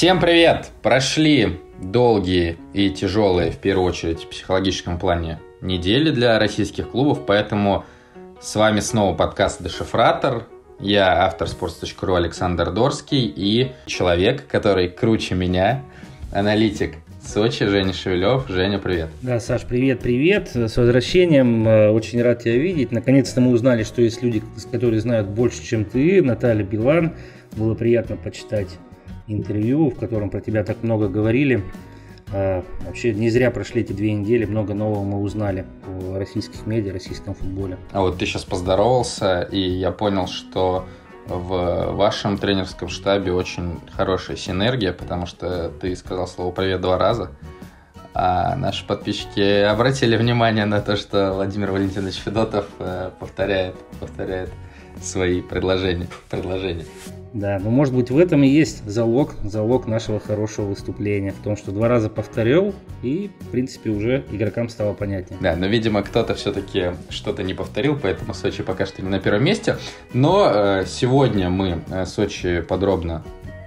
Всем привет! Прошли долгие и тяжелые, в первую очередь, в психологическом плане недели для российских клубов, поэтому с вами снова подкаст «Дешифратор». Я автор sports.ru Александр Дорский и человек, который круче меня, аналитик Сочи, Женя Шевелев. Женя, привет. Да, Саш, привет, привет. С возвращением. Э, очень рад тебя видеть. Наконец-то мы узнали, что есть люди, которые знают больше, чем ты. Наталья Билан. Было приятно почитать интервью, в котором про тебя так много говорили. А, вообще не зря прошли эти две недели, много нового мы узнали в российских медиа, российском футболе. А вот ты сейчас поздоровался, и я понял, что в вашем тренерском штабе очень хорошая синергия, потому что ты сказал слово «привет» два раза. А наши подписчики обратили внимание на то, что Владимир Валентинович Федотов э, повторяет, повторяет свои предложения. предложения. Да, ну может быть в этом и есть залог, залог нашего хорошего выступления, в том, что два раза повторил и, в принципе, уже игрокам стало понятнее. Да, но, видимо, кто-то все-таки что-то не повторил, поэтому Сочи пока что не на первом месте. Но э, сегодня мы э, Сочи подробно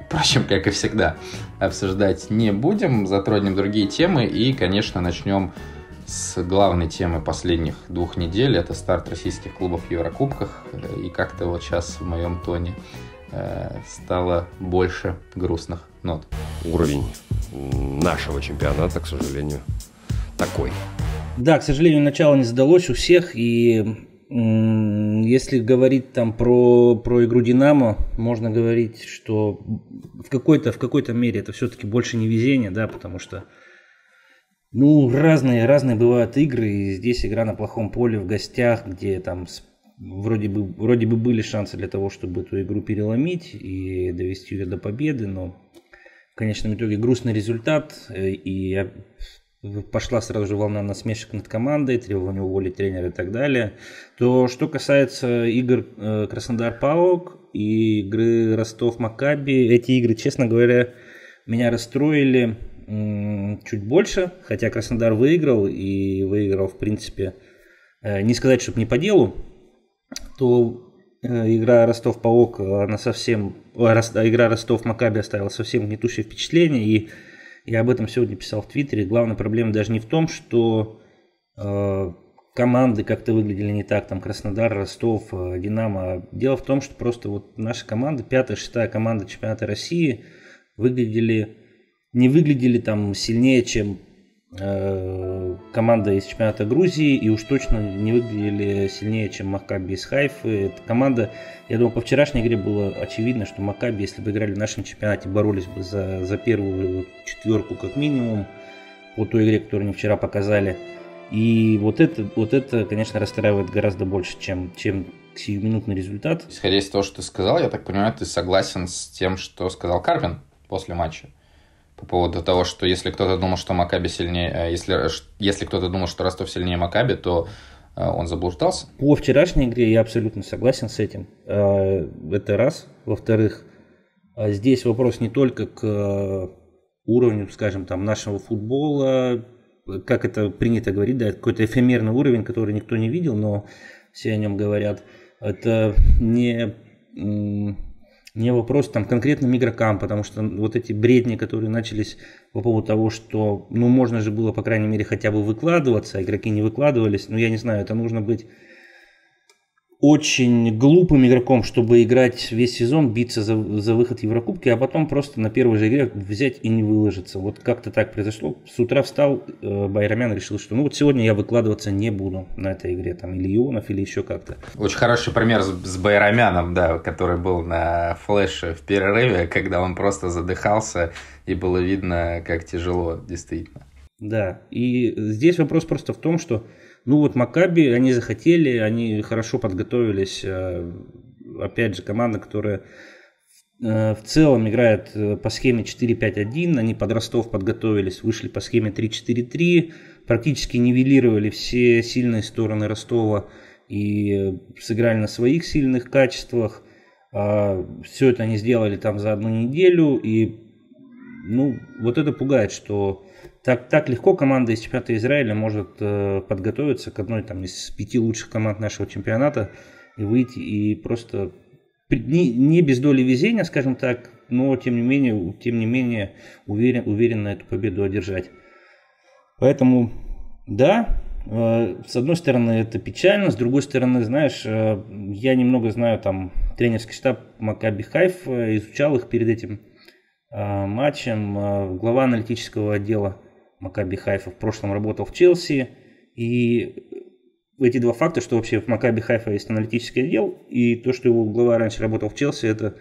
впрочем, как и всегда, обсуждать не будем, затронем другие темы и, конечно, начнем с главной темой последних двух недель. Это старт российских клубов в Еврокубках. И как-то вот сейчас в моем тоне э, стало больше грустных нот. Уровень нашего чемпионата, к сожалению, такой. Да, к сожалению, начало не задалось у всех. И если говорить там про, про игру «Динамо», можно говорить, что в какой-то в какой мере это все-таки больше не везение, да, потому что ну, разные, разные бывают игры, и здесь игра на плохом поле в гостях, где там вроде бы, вроде бы были шансы для того, чтобы эту игру переломить и довести ее до победы, но в конечном итоге грустный результат, э, и пошла сразу же волна насмешек над командой, требования уволить тренера и так далее. То, что касается игр э, Краснодар-Паук и игры Ростов-Макаби, эти игры, честно говоря, меня расстроили чуть больше, хотя Краснодар выиграл и выиграл, в принципе, э, не сказать, чтобы не по делу, то э, игра Ростов-Паук, она совсем, игра Ростов-Макаби оставила совсем гнетущее впечатление, и я об этом сегодня писал в Твиттере. Главная проблема даже не в том, что э, команды как-то выглядели не так, там Краснодар, Ростов, Динамо. Дело в том, что просто вот наши команды, пятая, шестая команда чемпионата России, выглядели не выглядели там сильнее, чем э, команда из чемпионата Грузии, и уж точно не выглядели сильнее, чем Макаби из Хайфы. Эта команда, я думаю, по вчерашней игре было очевидно, что Макаби, если бы играли в нашем чемпионате, боролись бы за, за первую четверку как минимум по той игре, которую они вчера показали. И вот это, вот это, конечно, расстраивает гораздо больше, чем, чем сиюминутный результат. Исходя из того, что ты сказал, я так понимаю, ты согласен с тем, что сказал Карпин после матча? по поводу того, что если кто-то думал, что Макаби сильнее, э, если, э, если кто-то думал, что Ростов сильнее Макаби, то э, он заблуждался. По вчерашней игре я абсолютно согласен с этим. Это раз. Во-вторых, здесь вопрос не только к уровню, скажем, там нашего футбола, как это принято говорить, да, какой-то эфемерный уровень, который никто не видел, но все о нем говорят. Это не не вопрос там конкретным игрокам, потому что вот эти бредни, которые начались по поводу того, что ну можно же было, по крайней мере, хотя бы выкладываться, а игроки не выкладывались, ну я не знаю, это нужно быть очень глупым игроком, чтобы играть весь сезон, биться за, за выход Еврокубки, а потом просто на первой же игре взять и не выложиться. Вот как-то так произошло. С утра встал, э, Байрамян решил, что ну вот сегодня я выкладываться не буду на этой игре, там, или Ионов, или еще как-то. Очень хороший пример с, с Байрамяном, да, который был на флеше в перерыве, когда он просто задыхался, и было видно, как тяжело, действительно. Да, и здесь вопрос просто в том, что ну вот Макаби, они захотели, они хорошо подготовились. Э, опять же, команда, которая э, в целом играет э, по схеме 4-5-1. Они под Ростов подготовились, вышли по схеме 3-4-3. Практически нивелировали все сильные стороны Ростова и сыграли на своих сильных качествах. А, все это они сделали там за одну неделю. И ну, вот это пугает, что так, так легко команда из чемпионата Израиля может э, подготовиться к одной там, из пяти лучших команд нашего чемпионата и выйти и просто не, не без доли везения, скажем так, но тем не менее, тем не менее уверен, уверенно эту победу одержать. Поэтому, да, э, с одной стороны это печально, с другой стороны, знаешь, э, я немного знаю там тренерский штаб Макаби Хайф, э, изучал их перед этим э, матчем э, глава аналитического отдела Макаби Хайфа, в прошлом работал в Челси, и эти два факта, что вообще в Макаби Хайфа есть аналитический отдел, и то, что его глава раньше работал в Челси, это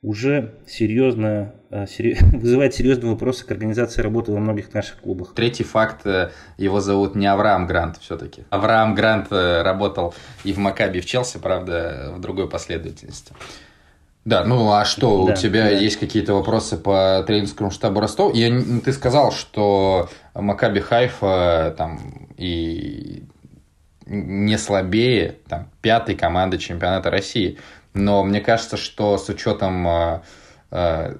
уже серьезно э, вызывает серьезные вопросы к организации работы во многих наших клубах. Третий факт, э, его зовут не Авраам Грант все-таки. Авраам Грант э, работал и в Макаби, и в Челси, правда, в другой последовательности. Да, ну а что, да, у тебя да. есть какие-то вопросы по тренерскому штабу Ростов? Я, ну, ты сказал, что Макаби Хайфа там и не слабее там, пятой команды чемпионата России. Но мне кажется, что с учетом э, э,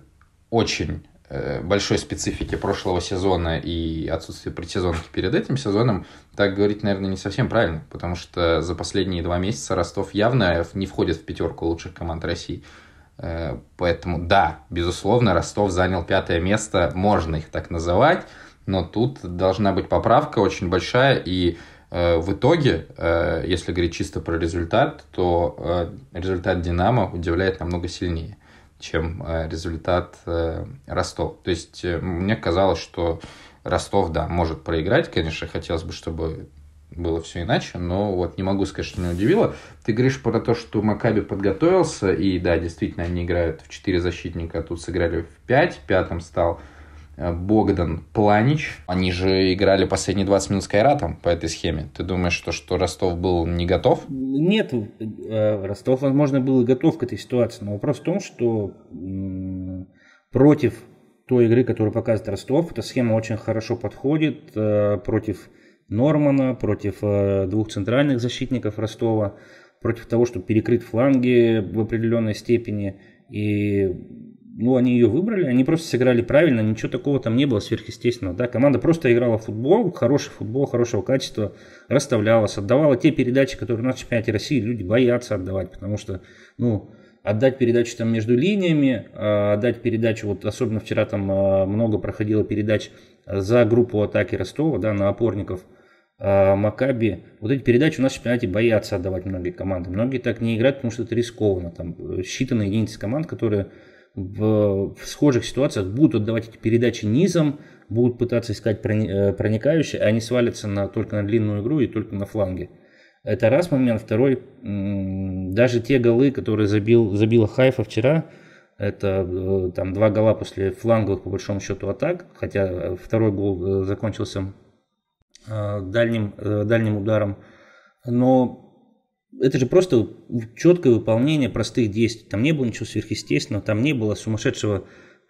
очень э, большой специфики прошлого сезона и отсутствия предсезонки перед этим сезоном, так говорить, наверное, не совсем правильно, потому что за последние два месяца Ростов явно не входит в пятерку лучших команд России. Э, поэтому да, безусловно, Ростов занял пятое место, можно их так называть, но тут должна быть поправка очень большая, и э, в итоге, э, если говорить чисто про результат, то результат «Динамо» удивляет намного сильнее, чем результат «Ростов». То есть мне казалось, что Ростов, да, может проиграть, конечно, хотелось бы, чтобы было все иначе, но вот не могу сказать, что меня удивило. Ты говоришь про то, что Макаби подготовился, и да, действительно, они играют в 4 защитника, а тут сыграли в 5, пятым стал э, Богдан Планич. Они же играли последние 20 минут с Кайратом по этой схеме. Ты думаешь, что, что Ростов был не готов? Нет, э, Ростов, возможно, был и готов к этой ситуации, но вопрос в том, что против той игры, которую показывает Ростов, эта схема очень хорошо подходит э, против Нормана, против э, двух центральных защитников Ростова, против того, чтобы перекрыть фланги в определенной степени. И ну, они ее выбрали, они просто сыграли правильно, ничего такого там не было сверхъестественного. Да? Команда просто играла в футбол, хороший футбол, хорошего качества, расставлялась, отдавала те передачи, которые на чемпионате России люди боятся отдавать, потому что, ну, отдать передачу там между линиями, а, отдать передачу, вот особенно вчера там а, много проходило передач за группу атаки Ростова, да, на опорников а, Макаби. Вот эти передачи у нас в чемпионате боятся отдавать многие команды. Многие так не играют, потому что это рискованно. Там считанные единицы команд, которые в, в схожих ситуациях будут отдавать эти передачи низом, будут пытаться искать э, проникающие, а они свалятся на, только на длинную игру и только на фланге. Это раз момент. Второй, даже те голы, которые забил, забила Хайфа вчера, это э, там два гола после фланговых, по большому счету, атак. Хотя э, второй гол э, закончился дальним, дальним ударом. Но это же просто четкое выполнение простых действий. Там не было ничего сверхъестественного, там не было сумасшедшего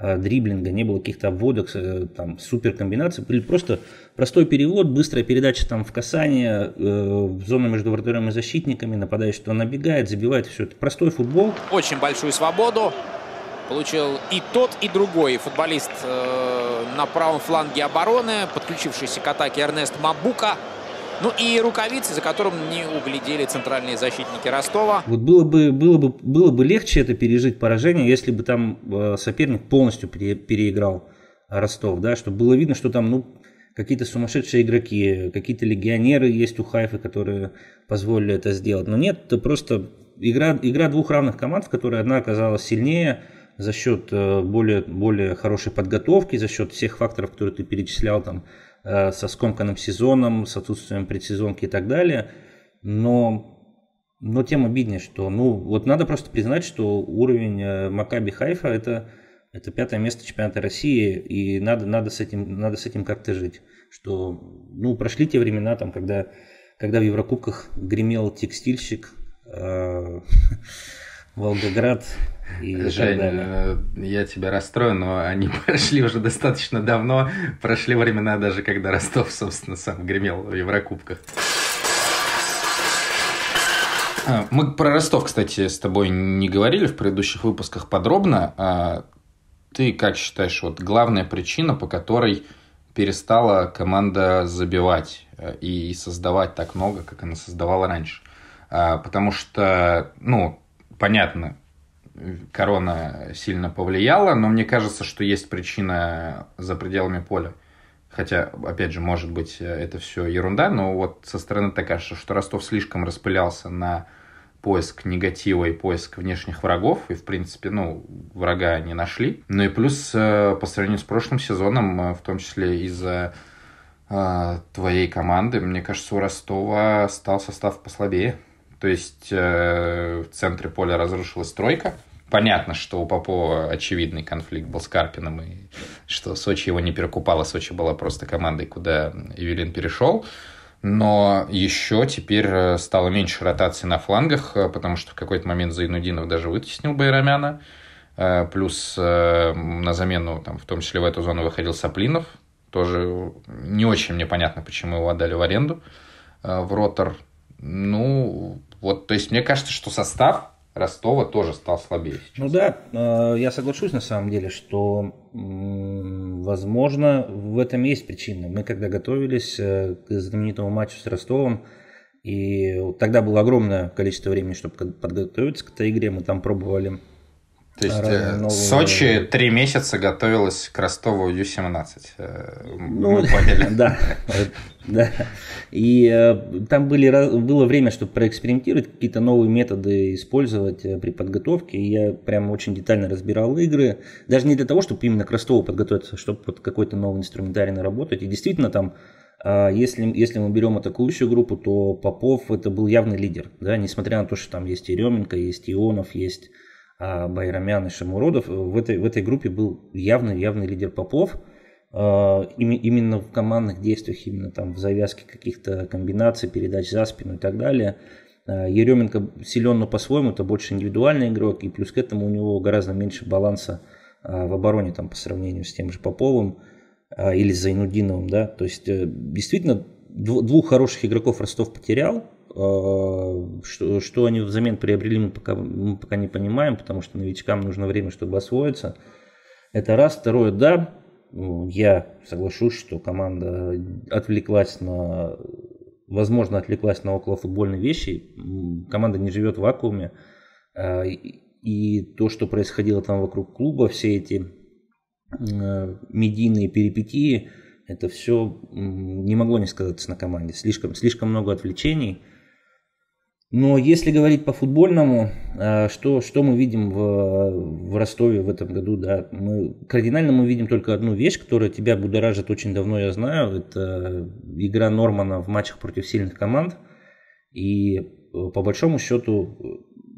Э, дриблинга, не было каких-то обводок, э, там, супер комбинаций, были просто простой перевод, быстрая передача там в касание, э, в зону между вратарем и защитниками, нападающий, что набегает, забивает, все это простой футбол. Очень большую свободу получил и тот, и другой футболист на правом фланге обороны, подключившийся к атаке Эрнест Мабука – ну и рукавицы, за которым не углядели центральные защитники Ростова. Вот было бы, было бы, было бы легче это пережить поражение, если бы там э, соперник полностью пере, переиграл Ростов, да, чтобы было видно, что там, ну, какие-то сумасшедшие игроки, какие-то легионеры есть у Хайфа, которые позволили это сделать. Но нет, это просто игра, игра двух равных команд, в которой одна оказалась сильнее за счет э, более, более хорошей подготовки, за счет всех факторов, которые ты перечислял, там, Э, со скомканным сезоном, с отсутствием предсезонки и так далее. Но, но тем обиднее, что ну вот надо просто признать, что уровень э, Макаби Хайфа это это пятое место чемпионата России, и надо, надо, с, этим, надо с этим как-то жить. Что, ну, прошли те времена, там, когда, когда в Еврокубках гремел текстильщик, э, Волгоград, и э, Жень, э, я тебя расстрою, но они прошли уже достаточно давно. Прошли времена даже, когда Ростов, собственно, сам гремел в Еврокубках. А, мы про Ростов, кстати, с тобой не говорили в предыдущих выпусках подробно. А ты как считаешь, вот главная причина, по которой перестала команда забивать э, и создавать так много, как она создавала раньше? А, потому что, ну, понятно, корона сильно повлияла, но мне кажется, что есть причина за пределами поля. Хотя, опять же, может быть, это все ерунда, но вот со стороны так кажется, что Ростов слишком распылялся на поиск негатива и поиск внешних врагов, и, в принципе, ну, врага не нашли. Ну и плюс, э, по сравнению с прошлым сезоном, э, в том числе из-за э, твоей команды, мне кажется, у Ростова стал состав послабее. То есть э, в центре поля разрушилась стройка. Понятно, что у Попова очевидный конфликт был с Карпином, и что Сочи его не перекупала, Сочи была просто командой, куда Эвелин перешел. Но еще теперь э, стало меньше ротации на флангах, э, потому что в какой-то момент Зайнудинов даже вытеснил Байрамяна. Э, плюс на замену, там, в том числе в эту зону, выходил Саплинов. Тоже не очень мне понятно, почему его отдали в аренду в ротор. Ну, вот, то есть мне кажется, что состав Ростова тоже стал слабее. Сейчас. Ну да, э, я соглашусь на самом деле, что, возможно, в этом есть причина. Мы когда готовились э, к знаменитому матчу с Ростовом, и тогда было огромное количество времени, чтобы подготовиться к этой игре, мы там пробовали то есть э, Сочи три месяца готовилась к Ростову Ю-17. Э, ну, Мы поняли. Да, да. И э, там были, было время, чтобы проэкспериментировать, какие-то новые методы использовать э, при подготовке. И я прям очень детально разбирал игры. Даже не для того, чтобы именно к Ростову подготовиться, а чтобы под какой-то новый инструментарий наработать. И действительно там э, если, если мы берем атакующую группу, то Попов это был явный лидер, да, несмотря на то, что там есть и Еременко, есть Ионов, есть а, Байрамян и Шамуродов. Э, в этой, в этой группе был явный-явный лидер Попов. А, именно в командных действиях, именно там в завязке каких-то комбинаций, передач за спину и так далее. А, Еременко силен, но по-своему это больше индивидуальный игрок, и плюс к этому у него гораздо меньше баланса в обороне там, по сравнению с тем же Поповым или Зайнудиновым. Да? То есть э, действительно двух хороших игроков Ростов потерял, Э, что, что они взамен приобрели, мы пока, мы пока не понимаем, потому что новичкам нужно время, чтобы освоиться. Это раз. Второе, да, я соглашусь, что команда отвлеклась на, возможно, отвлеклась на околофутбольные вещи. Команда не живет в вакууме. Э, и то, что происходило там вокруг клуба, все эти э, медийные перипетии, это все не могло не сказаться на команде. Слишком, слишком много отвлечений – но если говорить по футбольному, э, что, что мы видим в, в Ростове в этом году, да, мы кардинально мы видим только одну вещь, которая тебя будоражит очень давно, я знаю, это игра Нормана в матчах против сильных команд. И э, по большому счету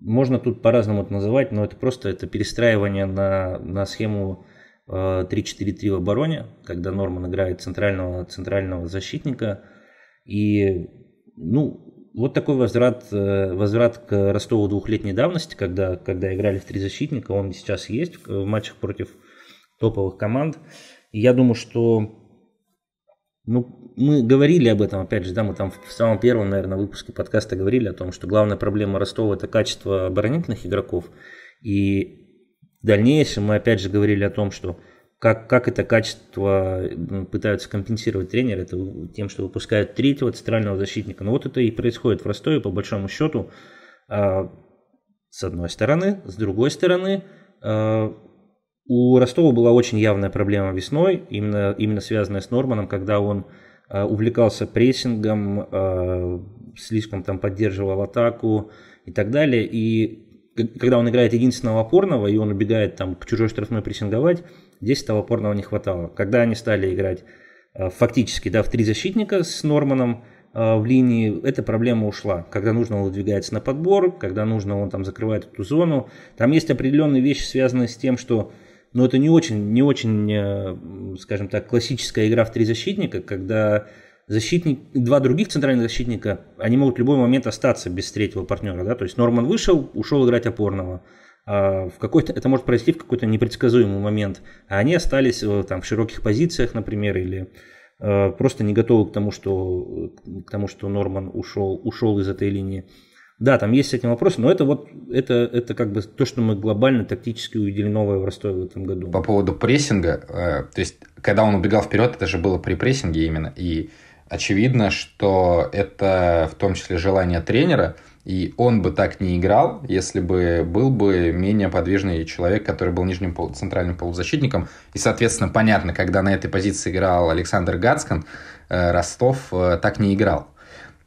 можно тут по-разному это называть, но это просто это перестраивание на, на схему 3-4-3 э, в обороне, когда Норман играет центрального, центрального защитника. И ну, вот такой возврат, э, возврат к Ростову двухлетней давности, когда, когда играли в три защитника, он сейчас есть в матчах против топовых команд. И я думаю, что ну, мы говорили об этом, опять же, да, мы там в самом первом, наверное, выпуске подкаста говорили о том, что главная проблема Ростова – это качество оборонительных игроков. И в дальнейшем мы опять же говорили о том, что как, как это качество пытаются компенсировать тренер это тем, что выпускают третьего центрального защитника. Но вот это и происходит в Ростове, по большому счету, а, с одной стороны. С другой стороны, а, у Ростова была очень явная проблема весной, именно, именно связанная с Норманом, когда он а, увлекался прессингом, слишком там поддерживал атаку и так далее. И э, когда он играет единственного опорного, и он убегает там к чужой штрафной прессинговать, Здесь того порного не хватало. Когда они стали играть э, фактически да, в три защитника с Норманом э, в линии, эта проблема ушла. Когда нужно, он выдвигается на подбор, когда нужно, он там закрывает эту зону. Там есть определенные вещи, связанные с тем, что но ну, это не очень, не очень, э, скажем так, классическая игра в три защитника, когда защитник, два других центральных защитника, они могут в любой момент остаться без третьего партнера. Да? То есть Норман вышел, ушел играть опорного. А, в какой-то, это может произойти в какой-то непредсказуемый момент, а они остались э, там в широких позициях, например, или э, просто не готовы к тому, что, э, к тому, что Норман ушел, ушел из этой линии. Да, там есть с этим вопрос, но это вот это, это как бы то, что мы глобально тактически увидели новое в Ростове в этом году. По поводу прессинга, то есть, когда он убегал вперед, это же было при прессинге именно, и очевидно, что это в том числе желание тренера – и он бы так не играл, если бы был бы менее подвижный человек, который был нижним пол, центральным полузащитником. И, соответственно, понятно, когда на этой позиции играл Александр Гацкан, э, Ростов э, так не играл.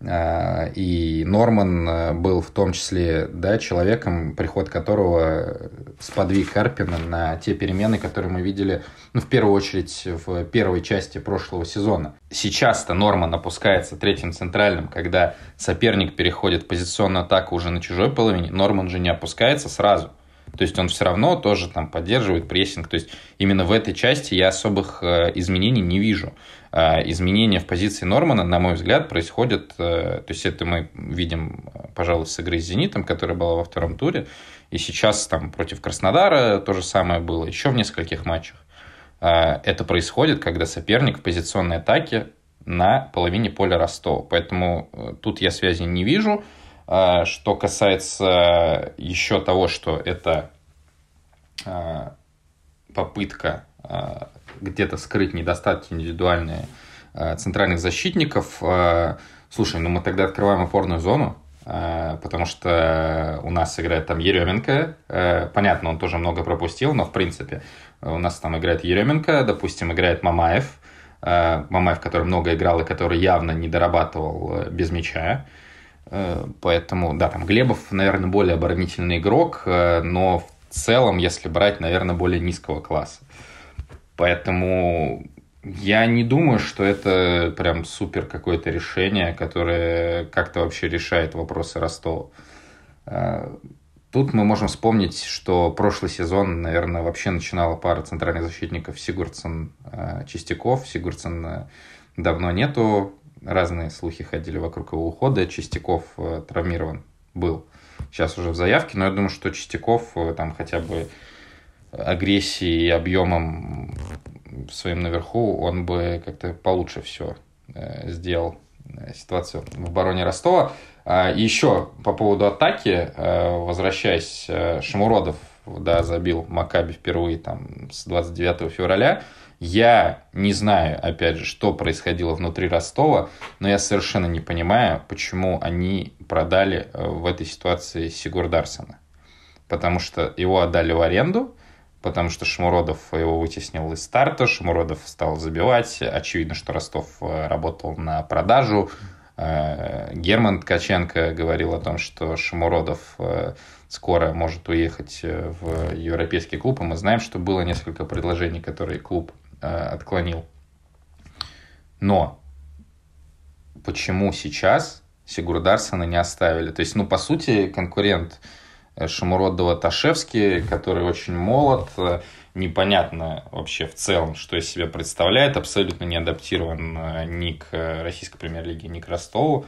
А, и Норман э, был в том числе да, человеком, приход которого сподвиг Карпина на те перемены, которые мы видели ну, в первую очередь в первой части прошлого сезона. Сейчас-то Норман опускается третьим центральным, когда соперник переходит в позиционную атаку уже на чужой половине. Норман же не опускается сразу – то есть он все равно тоже там поддерживает прессинг. То есть именно в этой части я особых э, изменений не вижу. Э, изменения в позиции Нормана, на мой взгляд, происходят... Э, то есть это мы видим, пожалуй, с игры с «Зенитом», которая была во втором туре. И сейчас там против Краснодара то же самое было, еще в нескольких матчах. Это происходит, когда соперник в позиционной атаке на половине поля Ростова. Поэтому тут я связи не вижу. А, что касается э, еще того, что это а, попытка а, где-то скрыть недостатки индивидуальные центральных защитников, слушай, ну мы тогда открываем опорную зону, потому что у нас играет там Еременко, понятно, он тоже много пропустил, но в принципе у нас там играет Еременко, допустим, играет Мамаев, Мамаев, который много играл и который явно не дорабатывал э, без мяча, Э, поэтому, да, там Глебов, наверное, более оборонительный игрок, э, но в целом, если брать, наверное, более низкого класса. Поэтому я не думаю, что это прям супер какое-то решение, которое как-то вообще решает вопросы Ростова. Э, тут мы можем вспомнить, что прошлый сезон, наверное, вообще начинала пара центральных защитников Сигурдсон-Чистяков. Сигурдсон давно нету разные слухи ходили вокруг его ухода. Чистяков э, травмирован был. Сейчас уже в заявке, но я думаю, что Чистяков э, там хотя бы агрессией и объемом своим наверху он бы как-то получше все э, сделал ситуацию в обороне Ростова. И а еще по поводу атаки, возвращаясь, Шамуродов да, забил Макаби впервые там с 29 февраля. Я не знаю, опять же, что происходило внутри Ростова, но я совершенно не понимаю, почему они продали э, в этой ситуации Сигурдарсона. Потому что его отдали в аренду, потому что Шмуродов его вытеснил из старта, Шмуродов стал забивать. Очевидно, что Ростов э, работал на продажу. Э, Герман Ткаченко говорил о том, что Шамуродов скоро может уехать в европейский клуб, и мы знаем, что было несколько предложений, которые клуб Э, отклонил. Но почему сейчас Сигурдарсона не оставили? То есть, ну, по сути, конкурент э, Шамуродова Ташевский, который очень молод, э, непонятно вообще в целом, что из себя представляет, абсолютно не адаптирован ни к российской премьер-лиге, ни к Ростову.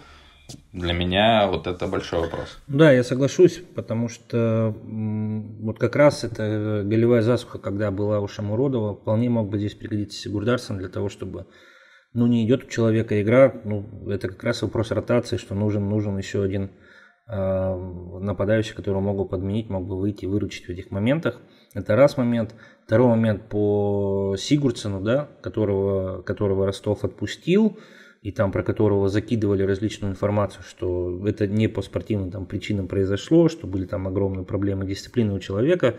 Для меня вот это большой вопрос. Да, я соглашусь, потому что вот как раз эта э, голевая засуха, когда была у Шамуродова, вполне мог бы здесь пригодиться Гурдарсон для того, чтобы ну, не идет у человека игра, ну, это как раз вопрос ротации, что нужен, нужен еще один э, нападающий, которого мог бы подменить, мог бы выйти и выручить в этих моментах. Это раз момент. Второй момент по Сигурдсену, да, которого, которого Ростов отпустил и там про которого закидывали различную информацию, что это не по спортивным там, причинам произошло, что были там огромные проблемы дисциплины у человека,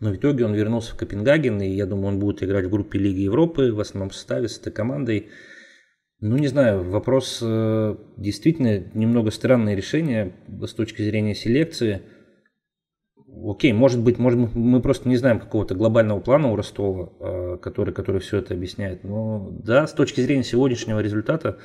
но в итоге он вернулся в Копенгаген, и я думаю, он будет играть в группе Лиги Европы в основном составе с этой командой. Ну, не знаю, вопрос э, действительно немного странное решение с точки зрения селекции – окей, может быть, может быть, мы просто не знаем какого-то глобального плана у Ростова, а, который, который все это объясняет. Но да, с точки зрения сегодняшнего результата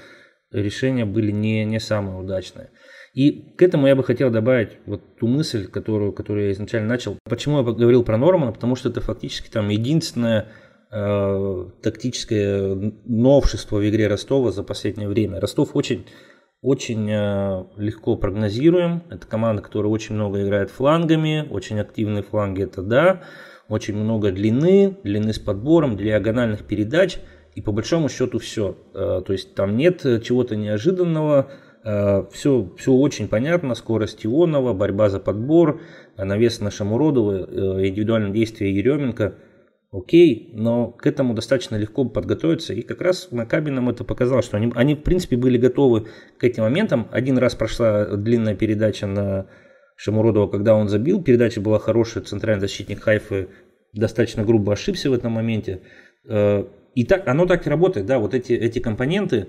решения были не, не самые удачные. И к этому я бы хотел добавить вот ту мысль, которую, которую я изначально начал. Почему я говорил про Нормана? Потому что это фактически там единственное э, тактическое новшество в игре Ростова за последнее время. Ростов очень очень э, легко прогнозируем. Это команда, которая очень много играет флангами, очень активные фланги это да, очень много длины, длины с подбором, диагональных передач и по большому счету все. Э, то есть там нет э, чего-то неожиданного, все, все очень понятно, скорость Ионова, борьба за подбор, навес на Шамуродова, индивидуальное действие Еременко – окей, но к этому достаточно легко подготовиться. И как раз Макаби нам это показал, что они, они в принципе были готовы к этим моментам. Один раз прошла длинная передача на Шамуродова, когда он забил. Передача была хорошая, центральный защитник Хайфы достаточно грубо ошибся в этом моменте. Э, и так, оно так и работает, да, вот эти, эти компоненты,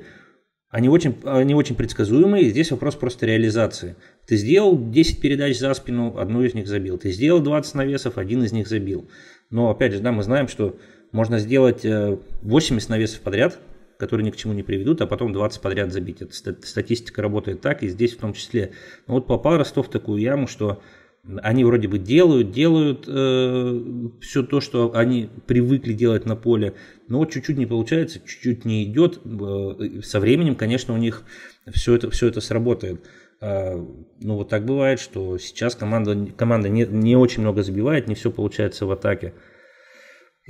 они очень, они очень предсказуемые, здесь вопрос просто реализации. Ты сделал 10 передач за спину, одну из них забил. Ты сделал 20 навесов, один из них забил. Но опять же, да, мы знаем, что можно сделать 80 э, навесов подряд, которые ни к чему не приведут, а потом 20 подряд забить. Это статистика работает так, и здесь в том числе. Но ну вот попал Ростов в такую яму, что они вроде бы делают, делают э, все то, что они привыкли делать на поле, но чуть-чуть не получается, чуть-чуть не идет. Э, со временем, конечно, у них все это, все это сработает. Э, ну вот так бывает, что сейчас команда, команда не, не очень много забивает, не все получается в атаке.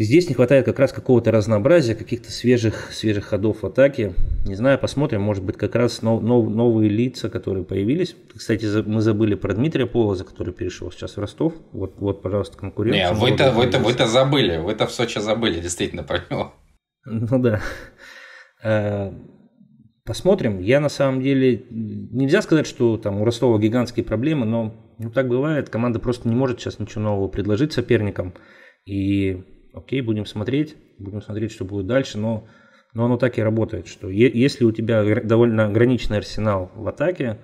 Здесь не хватает как раз какого-то разнообразия, каких-то свежих, свежих ходов в атаке. Не знаю, посмотрим, может быть, как раз нов, нов, новые лица, которые появились. Кстати, мы забыли про Дмитрия Полоза, который перешел сейчас в Ростов. Вот, вот пожалуйста, конкурент. Не, вы-то, вы-то, вы-то забыли, вы-то в Сочи забыли, действительно, про него. Ну да. Э, Посмотрим. Я на самом деле, нельзя сказать, что там у Ростова гигантские проблемы, но ну, так бывает. Команда просто не может сейчас ничего нового предложить соперникам. И окей, будем смотреть, будем смотреть, что будет дальше, но, но оно так и работает, что е- если у тебя довольно ограниченный арсенал в атаке,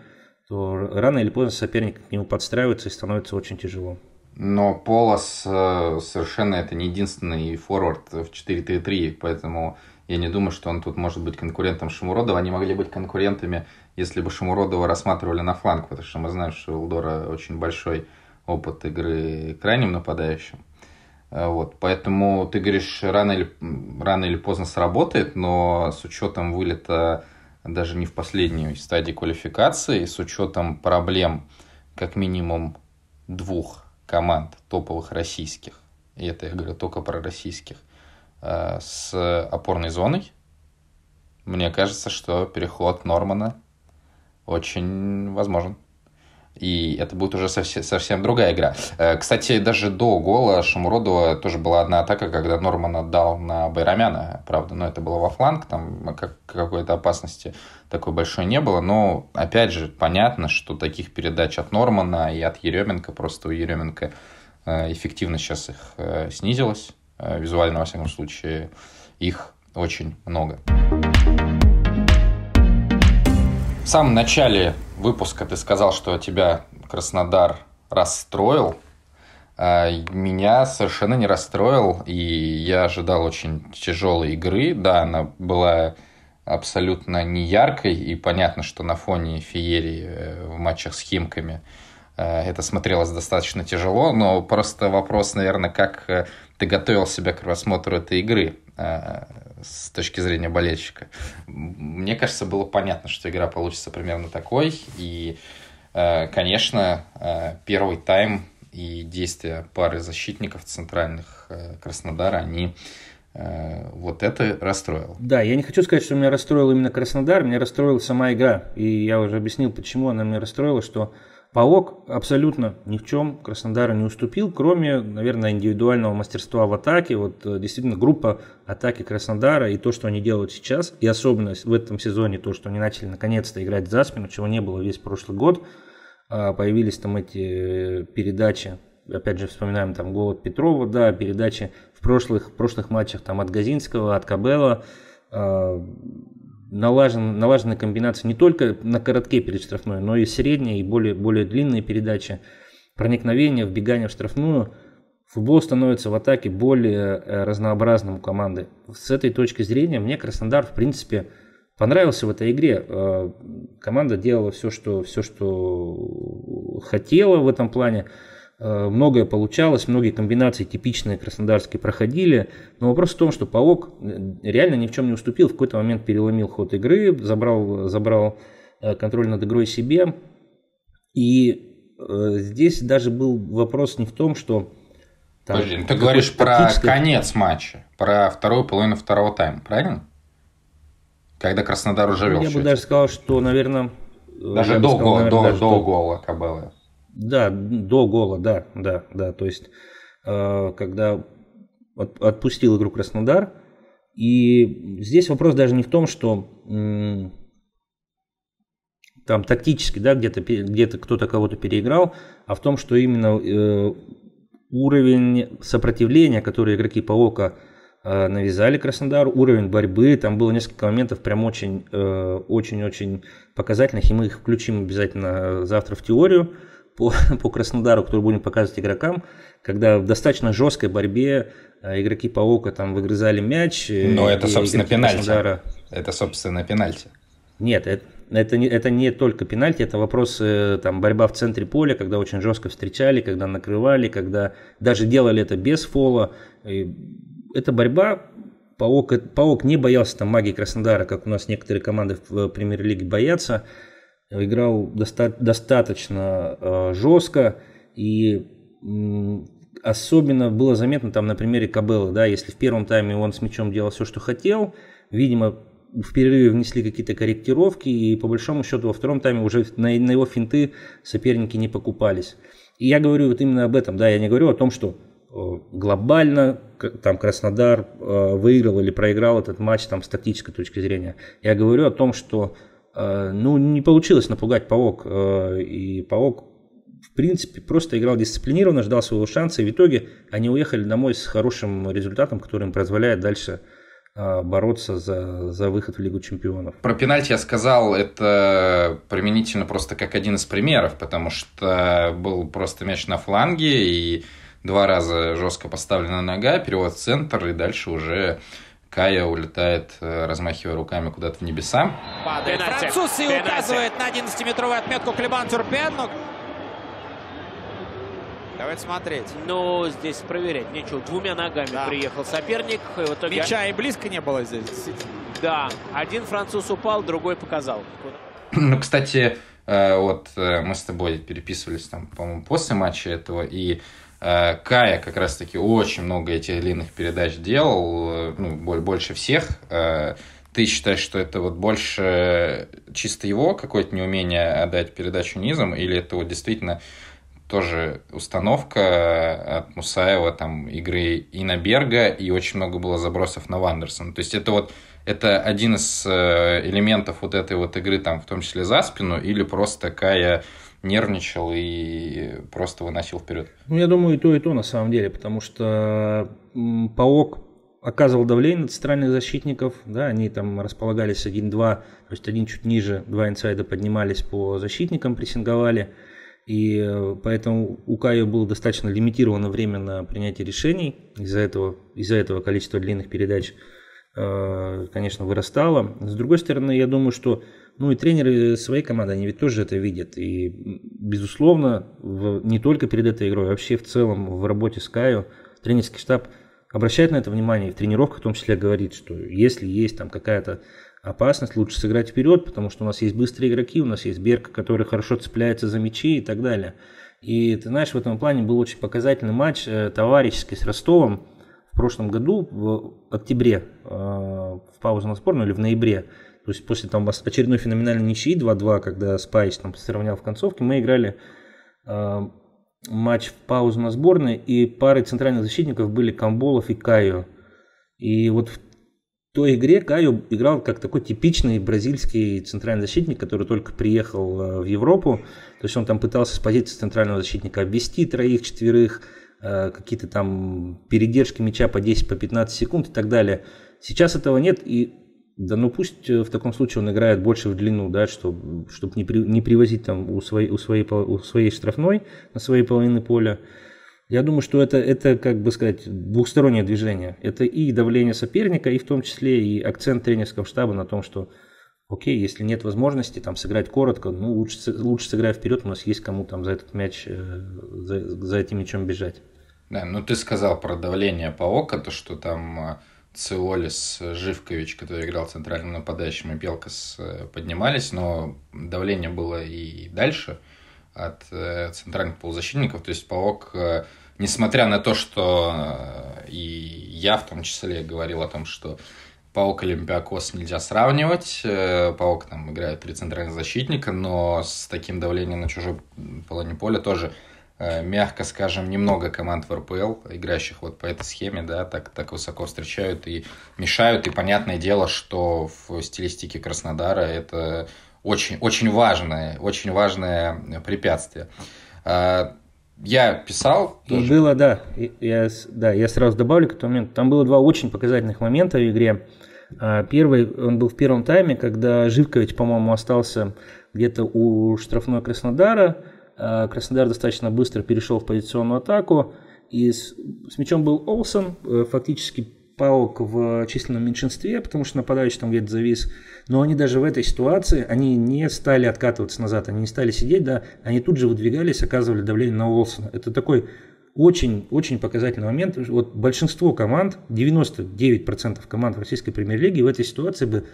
то рано или поздно соперник к нему подстраивается и становится очень тяжело. Но Полос э, совершенно это не единственный форвард в 4-3-3, поэтому я не думаю, что он тут может быть конкурентом Шамуродова. Они могли быть конкурентами, если бы Шамуродова рассматривали на фланг, потому что мы знаем, что у Элдора очень большой опыт игры крайним нападающим. Э, вот, поэтому ты говоришь, рано или, рано или поздно сработает, но с учетом вылета даже не в последнюю стадии квалификации, с учетом проблем как минимум двух команд топовых российских, и это я говорю только про российских, Э, с опорной зоной, мне кажется, что переход Нормана очень возможен. И это будет уже совсем, совсем другая игра. Э, кстати, даже до гола Шамуродова тоже была одна атака, когда Норман отдал на Байрамяна. Правда, но это было во фланг, там как, какой-то опасности такой большой не было. Но, опять же, понятно, что таких передач от Нормана и от Еременко, просто у Еременко э, эффективность сейчас их снизилась Э, визуально, во всяком случае, их очень много. В самом начале выпуска ты сказал, что тебя Краснодар расстроил. Э, меня совершенно не расстроил, и я ожидал очень тяжелой игры. Да, она была абсолютно не яркой, и понятно, что на фоне феерии э, в матчах с Химками – Э, это смотрелось достаточно тяжело, но просто вопрос, наверное, как э, ты готовил себя к просмотру этой игры э, с точки зрения болельщика. Мне кажется, было понятно, что игра получится примерно такой, и, конечно, первый тайм и действия пары защитников центральных Краснодара, они вот это расстроило. Да, я не хочу сказать, что меня расстроил именно Краснодар, меня расстроила сама игра. И я уже объяснил, почему она меня расстроила, что Паок абсолютно ни в чем Краснодару не уступил, кроме, наверное, индивидуального мастерства в атаке. Вот э, действительно группа атаки Краснодара и то, что они делают сейчас, и особенно в этом сезоне то, что они начали наконец-то играть за спину, чего не было весь прошлый год. А, появились там эти э, передачи, опять же вспоминаем там гол от Петрова, да, передачи в прошлых, прошлых матчах там от Газинского, от Кабела а, налажен, налажена комбинация не только на короткие перед штрафной, но и средние, и более, более длинные передачи, проникновение, вбегание в штрафную. Футбол становится в атаке более э, разнообразным у команды. С этой точки зрения мне Краснодар, в принципе, понравился в этой игре. Э, команда делала все, что, все, что хотела в этом плане. Э, многое получалось, многие комбинации типичные краснодарские проходили, но вопрос в том, что Паук э, реально ни в чем не уступил, в какой-то момент переломил ход игры, забрал, забрал э, контроль над игрой себе, и здесь даже был вопрос не в том, что там Подожди, ну ты говоришь про конец матча, про вторую половину второго тайма, правильно? Когда Краснодар уже ну, вел Я счете. бы даже сказал, что, наверное... Даже до, бы сказал, гола, наверное, до, даже до гола Кабелы. Да, до гола, да, да, да. То есть, э, когда от, отпустил игру Краснодар, и здесь вопрос даже не в том, что э, там тактически, да, где-то где кто-то кого-то переиграл, а в том, что именно э, уровень сопротивления, который игроки Паока э, навязали Краснодару, уровень борьбы, там было несколько моментов прям очень-очень-очень э, очень, очень показательных, и мы их включим обязательно завтра в теорию по, по Краснодару, который будем показывать игрокам, когда в достаточно жесткой борьбе э, игроки Паука там выгрызали мяч. Э, Но это, собственно, пенальти. Краснодара... Это, собственно, пенальти. Нет, это, это не, это не только пенальти, это вопрос э, там, борьба в центре поля, когда очень жестко встречали, когда накрывали, когда даже делали это без фола. И эта борьба, Паук, Паук не боялся там магии Краснодара, как у нас некоторые команды в премьер-лиге боятся играл доста- достаточно э, жестко, и м, особенно было заметно там на примере Кабелы, да, если в первом тайме он с мячом делал все, что хотел, видимо, в перерыве внесли какие-то корректировки, и по большому счету во втором тайме уже на, на его финты соперники не покупались. И я говорю вот именно об этом, да, я не говорю о том, что э, глобально там Краснодар э, выиграл или проиграл этот матч там с тактической точки зрения. Я говорю о том, что Э, ну, не получилось напугать паук. Э, и паук, в принципе, просто играл дисциплинированно, ждал своего шанса. И в итоге они уехали домой с хорошим результатом, который им позволяет дальше э, бороться за, за выход в Лигу Чемпионов. Про пенальти я сказал, это применительно просто как один из примеров, потому что был просто мяч на фланге, и два раза жестко поставлена нога, перевод в центр, и дальше уже Кая улетает, э, размахивая руками куда-то в небеса. француз и указывает на 11-метровую отметку Клебан Тюрпен. Давайте смотреть. Ну, здесь проверять нечего. Двумя ногами да. приехал соперник. И в итоге... Мяча и близко не было здесь. Да, один француз упал, другой показал. Ну, кстати, э, вот э, мы с тобой переписывались там, по-моему, после матча этого, и Э, Кая как раз-таки очень много этих длинных передач делал, э, ну, больше всех. Э, ты считаешь, что это вот больше чисто его какое-то неумение отдать передачу низом, или это вот действительно тоже установка от Мусаева, там, игры и на Берга, и очень много было забросов на Вандерсон. То есть это вот это один из элементов вот этой вот игры, там, в том числе за спину, или просто такая нервничал и просто выносил вперед? Ну, я думаю, и то, и то на самом деле, потому что паук оказывал давление на центральных защитников, да, они там располагались 1-2, то есть один чуть ниже, два инсайда поднимались по защитникам, прессинговали, и э, поэтому у Кайо было достаточно лимитировано время на принятие решений, из-за этого, из-за этого количество длинных передач, э, конечно, вырастало. С другой стороны, я думаю, что ну и тренеры своей команды, они ведь тоже это видят. И, безусловно, в, не только перед этой игрой, вообще в целом в работе с Каю тренерский штаб обращает на это внимание, и в тренировках в том числе говорит, что если есть там какая-то опасность, лучше сыграть вперед, потому что у нас есть быстрые игроки, у нас есть Берка, который хорошо цепляется за мячи и так далее. И ты знаешь, в этом плане был очень показательный матч э, товарищеский с Ростовом в прошлом году, в октябре, э, в паузу на сборную или в ноябре. То есть после там очередной феноменальной ничьи 2-2, когда Спайс там сравнял в концовке, мы играли э, матч в паузу на сборной, и пары центральных защитников были Камболов и Кайо. И вот в той игре Кайо играл как такой типичный бразильский центральный защитник, который только приехал а, в Европу. То есть он там пытался с позиции центрального защитника обвести троих, четверых, а, какие-то там передержки мяча по 10, по 15 секунд и так далее. Сейчас этого нет, и да ну пусть э, в таком случае он играет больше в длину, да, чтобы, чтобы не, при, не привозить там у своей, у, своей, у своей штрафной на своей половины поля. Я думаю, что это, это, как бы сказать, двухстороннее движение. Это и давление соперника, и в том числе и акцент тренерского штаба на том, что окей, если нет возможности там сыграть коротко, ну лучше, лучше сыграй вперед, у нас есть кому там за этот мяч, э, за, за этим мячом бежать. Да, ну ты сказал про давление по око, то что там а, Циолис, э, Живкович, который играл центральным нападающим, и Белкас э, поднимались, но давление было и дальше от э, центральных полузащитников. То есть Паук, несмотря на то, что и я в том числе говорил о том, что Паук и Олимпиакос нельзя сравнивать. Паук там играет три центральных защитника, но с таким давлением на чужой половине поля тоже Э, мягко скажем, немного команд в РПЛ, играющих вот по этой схеме, да, так, так высоко встречают и мешают. И понятное дело, что в стилистике Краснодара это очень, очень важное, очень важное препятствие. Э, я писал. и Было, да. Я, да, я сразу добавлю к этому моменту. Там было два очень показательных момента в игре. Э, первый, он был в первом тайме, когда Живкович, по-моему, остался где-то у штрафной Краснодара Э, Краснодар достаточно быстро перешел в позиционную атаку. И с, с мячом был Олсен, э, фактически паук в численном меньшинстве, потому что нападающий там где-то завис. Но они даже в этой ситуации, они не стали откатываться назад, они не стали сидеть, да, они тут же выдвигались, оказывали давление на Уолсона. Это такой очень-очень показательный момент. Вот большинство команд, 99% команд в российской премьер-лиге в этой ситуации бы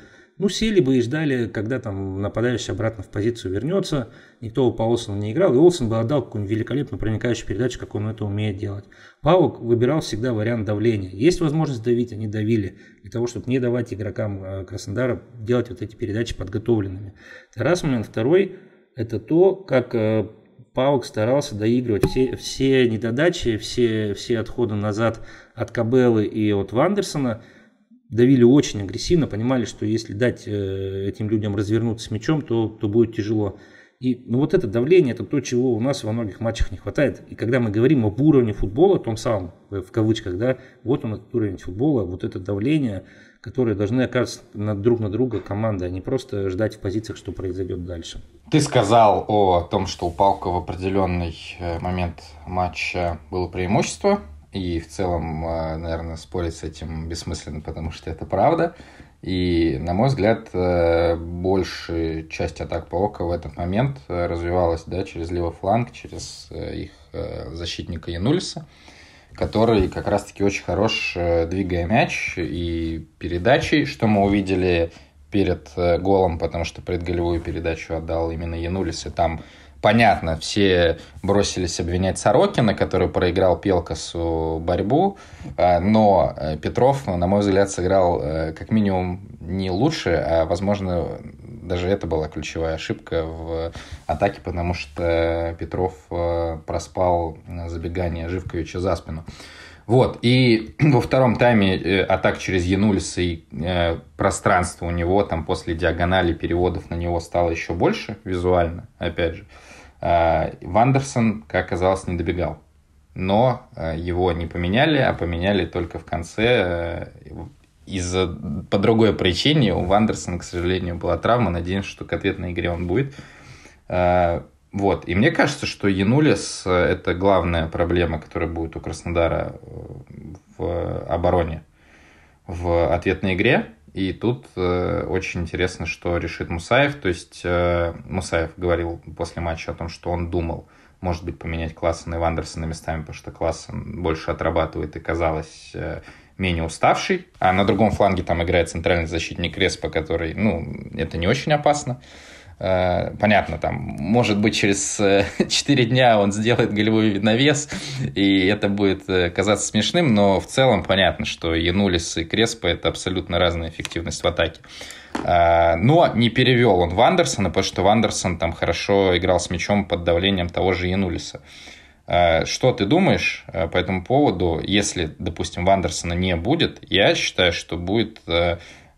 ну, сели бы и ждали, когда там нападающий обратно в позицию вернется. Никто у Олсона не играл, и Олсон бы отдал какую-нибудь великолепную проникающую передачу, как он это умеет делать. Паук выбирал всегда вариант давления. Есть возможность давить, они давили, для того, чтобы не давать игрокам э, Краснодара делать вот эти передачи подготовленными. Это момент. Второй – это то, как э, Паук старался доигрывать все, все недодачи, все, все отходы назад от Кабелы и от Вандерсона – давили очень агрессивно, понимали, что если дать э, этим людям развернуться с мячом, то, то будет тяжело. И ну, вот это давление, это то, чего у нас во многих матчах не хватает. И когда мы говорим об уровне футбола, том самом, э, в кавычках, да, вот он этот уровень футбола, вот это давление, которое должны оказаться над друг на друга команды, а не просто ждать в позициях, что произойдет дальше. Ты сказал о том, что у Палка в определенный э, момент матча было преимущество и в целом, а, наверное, спорить с этим бессмысленно, потому что это правда. И, на мой взгляд, э, большая часть атак Паока в этот момент э, развивалась да, через левый фланг, через э, их защитника Янулиса, который как раз-таки очень хорош, двигая мяч и передачей, что мы увидели перед голом, потому что предголевую передачу отдал именно Янулис, и там понятно, все бросились обвинять Сорокина, который проиграл Пелкасу борьбу, а, но э, Петров, ну, на мой взгляд, сыграл э, как минимум не лучше, а, возможно, даже это была ключевая ошибка в атаке, потому что Петров э, проспал забегание Живковича за спину. Вот, и во втором тайме э, атак через Янулиса и э, пространство у него там после диагонали переводов на него стало еще больше визуально, опять же. Э, а, Вандерсон, как оказалось, не добегал. Но а, его не поменяли, а поменяли только в конце. Э, из-за по другой причине у Вандерсона, к сожалению, была травма. Надеемся, что к ответной игре он будет. А, вот. И мне кажется, что Янулис – это главная проблема, которая будет у Краснодара э, в обороне в ответной игре. И тут э, очень интересно, что решит Мусаев. То есть э, Мусаев говорил после матча о том, что он думал, может быть, поменять Классона и Вандерсона местами, потому что Классон больше отрабатывает и казалось э, менее уставший. А на другом фланге там играет центральный защитник Респа, который, ну, это не очень опасно. Э, понятно, там, может быть, через 4 э, дня он сделает голевой навес, и это будет э, казаться смешным, но в целом понятно, что Янулис и Креспо – это абсолютно разная эффективность в атаке. Но не перевел он Вандерсона, потому что Вандерсон там хорошо играл с мячом под давлением того же Янулиса. Что ты думаешь по этому поводу, если, допустим, Вандерсона не будет? Я считаю, что будет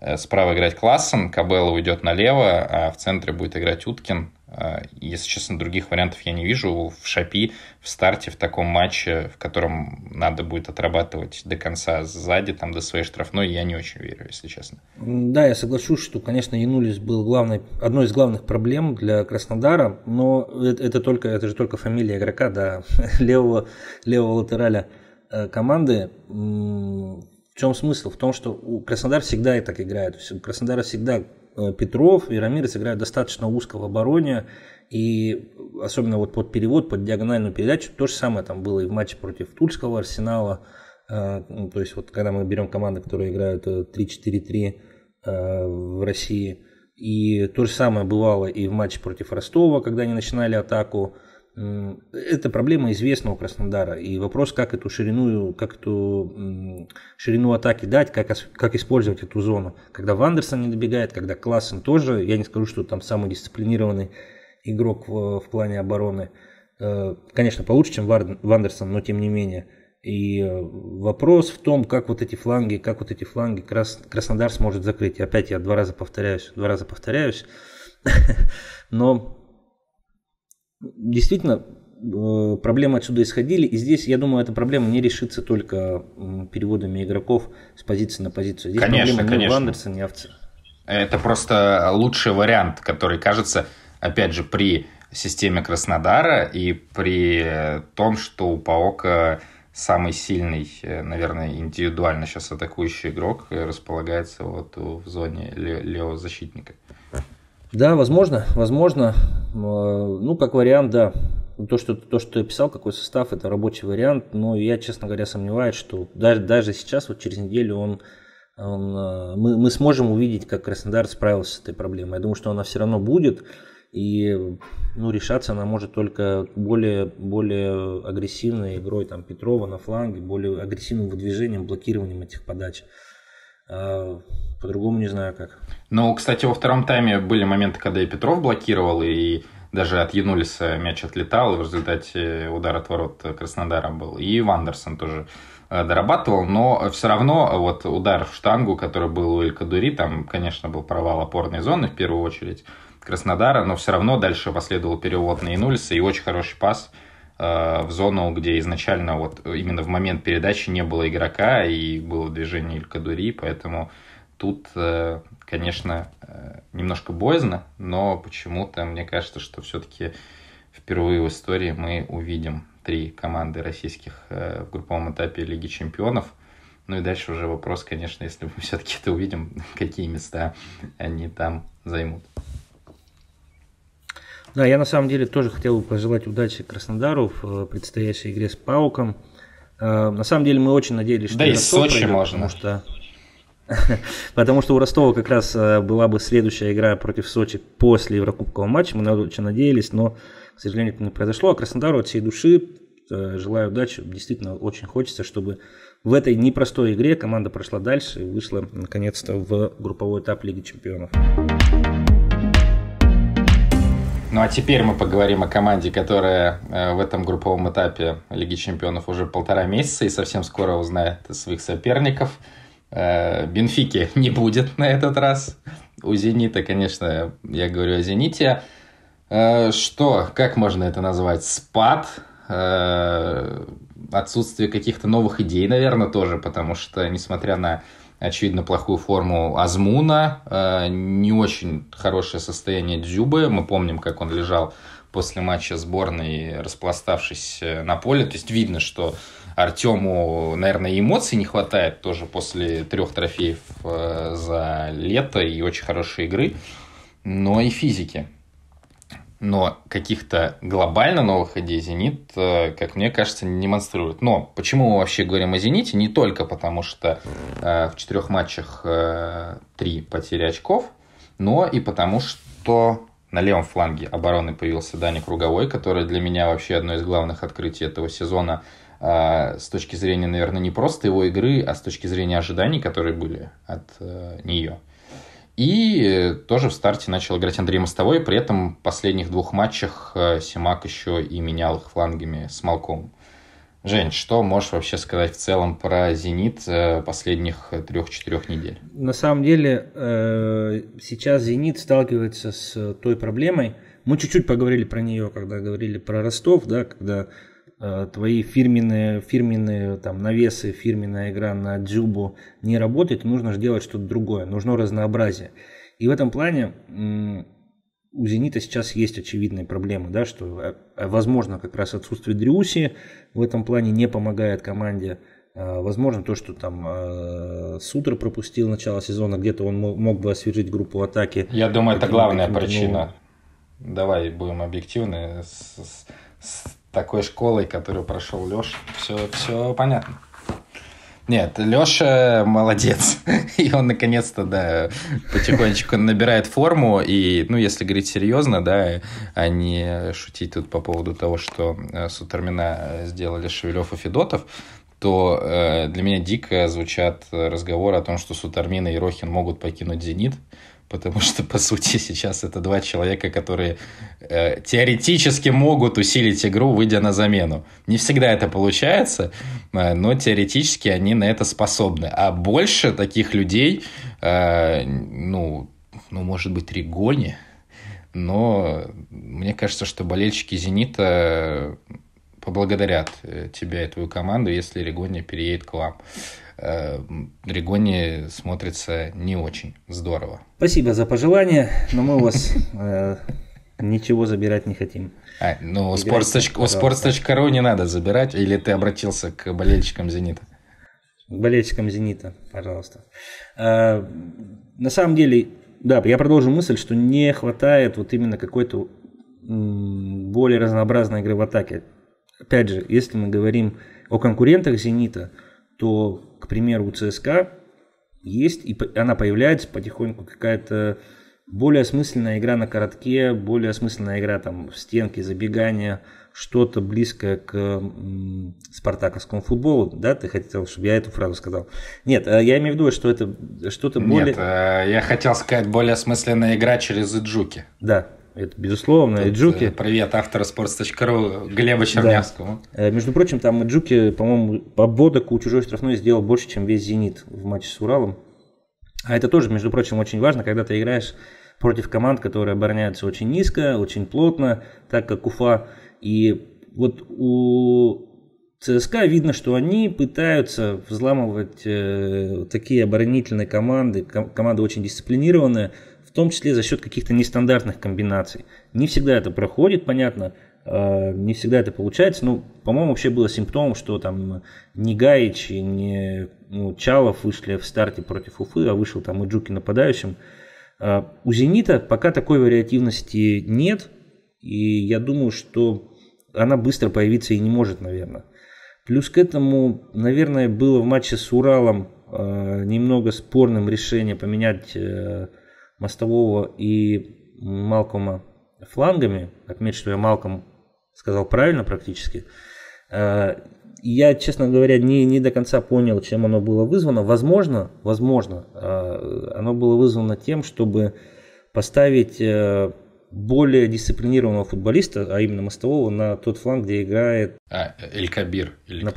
Э, справа играть Классен, Кабелла уйдет налево, а в центре будет играть Уткин. Э, если честно, других вариантов я не вижу. В Шапи в старте в таком матче, в котором надо будет отрабатывать до конца сзади, там до своей штрафной, я не очень верю, если честно. Да, я соглашусь, что, конечно, Янулис был главной, одной из главных проблем для Краснодара, но это, это, только, это же только фамилия игрока, да, левого, левого латераля э, команды. В чем смысл? В том, что у Краснодар всегда и так играет. У Краснодара всегда э, Петров и Рамирес играют достаточно узко в обороне, и особенно вот под перевод, под диагональную передачу, то же самое там было и в матче против Тульского Арсенала, э, ну, то есть вот когда мы берем команды, которые играют 3-4-3 э, в России, и то же самое бывало и в матче против Ростова, когда они начинали атаку, Э, это проблема известного Краснодара. И вопрос, как эту ширину, как эту ширину атаки дать, как, как использовать эту зону. Когда Вандерсон не добегает, когда Классен тоже, я не скажу, что там самый дисциплинированный игрок в, в плане обороны. Э, конечно, получше, чем Вандерсон, но тем не менее. И э, вопрос в том, как вот эти фланги, как вот эти фланги Крас, Краснодар сможет закрыть. И опять я два раза повторяюсь, два раза повторяюсь. Но действительно э, проблемы отсюда исходили, и здесь, я думаю, эта проблема не решится только переводами игроков с позиции на позицию. Здесь конечно, проблема конечно. не в Андерсоне, а в Овце. Это просто лучший вариант, который кажется, опять же, при системе Краснодара и при э, том, что у Паока самый сильный, э, наверное, индивидуально сейчас атакующий игрок располагается вот в зоне левого защитника. Да, возможно, возможно. Э, ну, как вариант, да. То, что, то, что я писал, какой состав, это рабочий вариант, но я, честно говоря, сомневаюсь, что даже, даже сейчас, вот через неделю, он, он, э, мы, мы сможем увидеть, как Краснодар справился с этой проблемой. Я думаю, что она все равно будет, и ну, решаться она может только более, более агрессивной игрой там, Петрова на фланге, более агрессивным выдвижением, блокированием этих подач. А, по-другому не знаю как. Ну, кстати, во втором тайме были моменты, когда и Петров блокировал, и даже от Янулиса мяч отлетал, и в результате удар от ворот Краснодара был. И Вандерсон тоже э, дорабатывал, но все равно вот удар в штангу, который был у Дури, там, конечно, был провал опорной зоны в первую очередь Краснодара, но все равно дальше последовал перевод на Янулиса и очень хороший пас – Э, в зону, где изначально вот э, именно в момент передачи не было игрока и было движение Илька Дури, поэтому тут, э, конечно, немножко боязно, но почему-то мне кажется, что все-таки впервые в истории мы увидим три команды российских в групповом этапе Лиги Чемпионов. Ну и дальше уже вопрос, конечно, если мы все-таки это увидим, какие места они там займут. Да, я на самом деле тоже хотел бы пожелать удачи Краснодару в э, предстоящей игре с Пауком. Э, на самом деле мы очень надеялись, что... Да и Ростов Сочи пройдет, можно. Потому что... Потому что у Ростова как раз э, была бы следующая игра против Сочи после Еврокубкового матча. Мы очень надеялись, но, к сожалению, это не произошло. А Краснодару от всей души желаю удачи. Действительно, очень хочется, чтобы в этой непростой игре команда прошла дальше и вышла наконец-то в групповой этап Лиги Чемпионов. Ну а теперь мы поговорим о команде, которая э, в этом групповом этапе Лиги Чемпионов уже полтора месяца и совсем скоро узнает своих соперников. Э, Бенфики не будет на этот раз. У «Зенита», конечно, я говорю о «Зените». Э, что, как можно это назвать? Спад, отсутствие каких-то новых идей, наверное, тоже, потому что, несмотря на очевидно, плохую форму Азмуна, э, не очень хорошее состояние Дзюбы. Мы помним, как он лежал после матча сборной, распластавшись э, на поле. То есть видно, что Артему, наверное, эмоций не хватает тоже после трех трофеев э, за лето и очень хорошей игры, но и физики но каких-то глобально новых идей «Зенит», э, как мне кажется, не демонстрирует. Но почему мы вообще говорим о «Зените»? Не только потому, что э, в четырех матчах э, три потери очков, но и потому, что на левом фланге обороны появился Дани Круговой, который для меня вообще одно из главных открытий этого сезона э, с точки зрения, наверное, не просто его игры, а с точки зрения ожиданий, которые были от э, нее – и э, тоже в старте начал играть Андрей Мостовой, при этом в последних двух матчах э, Симак еще и менял их флангами с Малком. Жень, что можешь вообще сказать в целом про «Зенит» э, последних трех-четырех недель? На самом деле сейчас «Зенит» сталкивается с той проблемой, мы чуть-чуть поговорили про нее, когда говорили про Ростов, да, когда Э, твои фирменные, фирменные там, навесы, фирменная игра на джубу не работает, нужно же делать что-то другое, нужно разнообразие. И в этом плане у «Зенита» сейчас есть очевидные проблемы, да, что, э, возможно, как раз отсутствие Дриуси в этом плане не помогает команде. Э, возможно, то, что там Сутер пропустил начало сезона, где-то он мог бы освежить группу атаки. Я думаю, это главная причина. Новым. Давай будем объективны. С, с такой школой, которую прошел Леша, все, все понятно. Нет, Леша молодец. И он наконец-то, да, потихонечку набирает форму. И, ну, если говорить серьезно, да, а не шутить тут по поводу того, что э, Сутермина сделали Шевелев и Федотов, то э, для меня дико звучат разговоры о том, что Сутермин и Ерохин могут покинуть «Зенит». Потому что, по сути, сейчас это два человека, которые э, теоретически могут усилить игру, выйдя на замену. Не всегда это получается, э, но теоретически они на это способны. А больше таких людей, э, ну, ну, может быть, три Но мне кажется, что болельщики «Зенита» поблагодарят э, тебя и твою команду, если Регония переедет к вам. Э, Регоне смотрится не очень здорово. Спасибо за пожелание, но мы у вас э, ничего забирать не хотим. А, ну, у sports.ru не надо забирать, или ты обратился к болельщикам «Зенита»? К болельщикам «Зенита», пожалуйста. Э, на самом деле, да, я продолжу мысль, что не хватает вот именно какой-то более разнообразной игры в атаке. Опять же, если мы говорим о конкурентах «Зенита», то, к примеру, у ЦСКА есть, и она появляется потихоньку какая-то более осмысленная игра на коротке, более осмысленная игра там в стенке, забегания, что-то близкое к спартаковскому футболу, да, ты хотел, чтобы я эту фразу сказал. Нет, э, я имею в виду, что это что-то более... Нет, э, я хотел сказать более осмысленная игра через иджуки. Да, это безусловно. Тут, Джуки. Э, привет автора sports.ru Глеба Чернявскому. Да. Э, между прочим, там Джуки, по-моему, по Бодаку чужой штрафной сделал больше, чем весь «Зенит» в матче с Уралом. А это тоже, между прочим, очень важно, когда ты играешь против команд, которые обороняются очень низко, очень плотно, так как Уфа. И вот у ЦСКА видно, что они пытаются взламывать э, такие оборонительные команды, ком- команды очень дисциплинированные, в том числе за счет каких-то нестандартных комбинаций. Не всегда это проходит, понятно, а, не всегда это получается, но, по-моему, вообще было симптомом, что там не Гаич и не ну, Чалов вышли в старте против Уфы, а вышел там и Джуки нападающим. А, у «Зенита» пока такой вариативности нет, и я думаю, что она быстро появиться и не может, наверное. Плюс к этому, наверное, было в матче с Уралом э, немного спорным решение поменять э, Мостового и Малкома флангами, Отметь, что я Малком сказал правильно практически, э, я, честно говоря, не, не до конца понял, чем оно было вызвано. Возможно, возможно, э, оно было вызвано тем, чтобы поставить э, более дисциплинированного футболиста, а именно мостового, на тот фланг, где играет... А, Эль Кабир. Или на...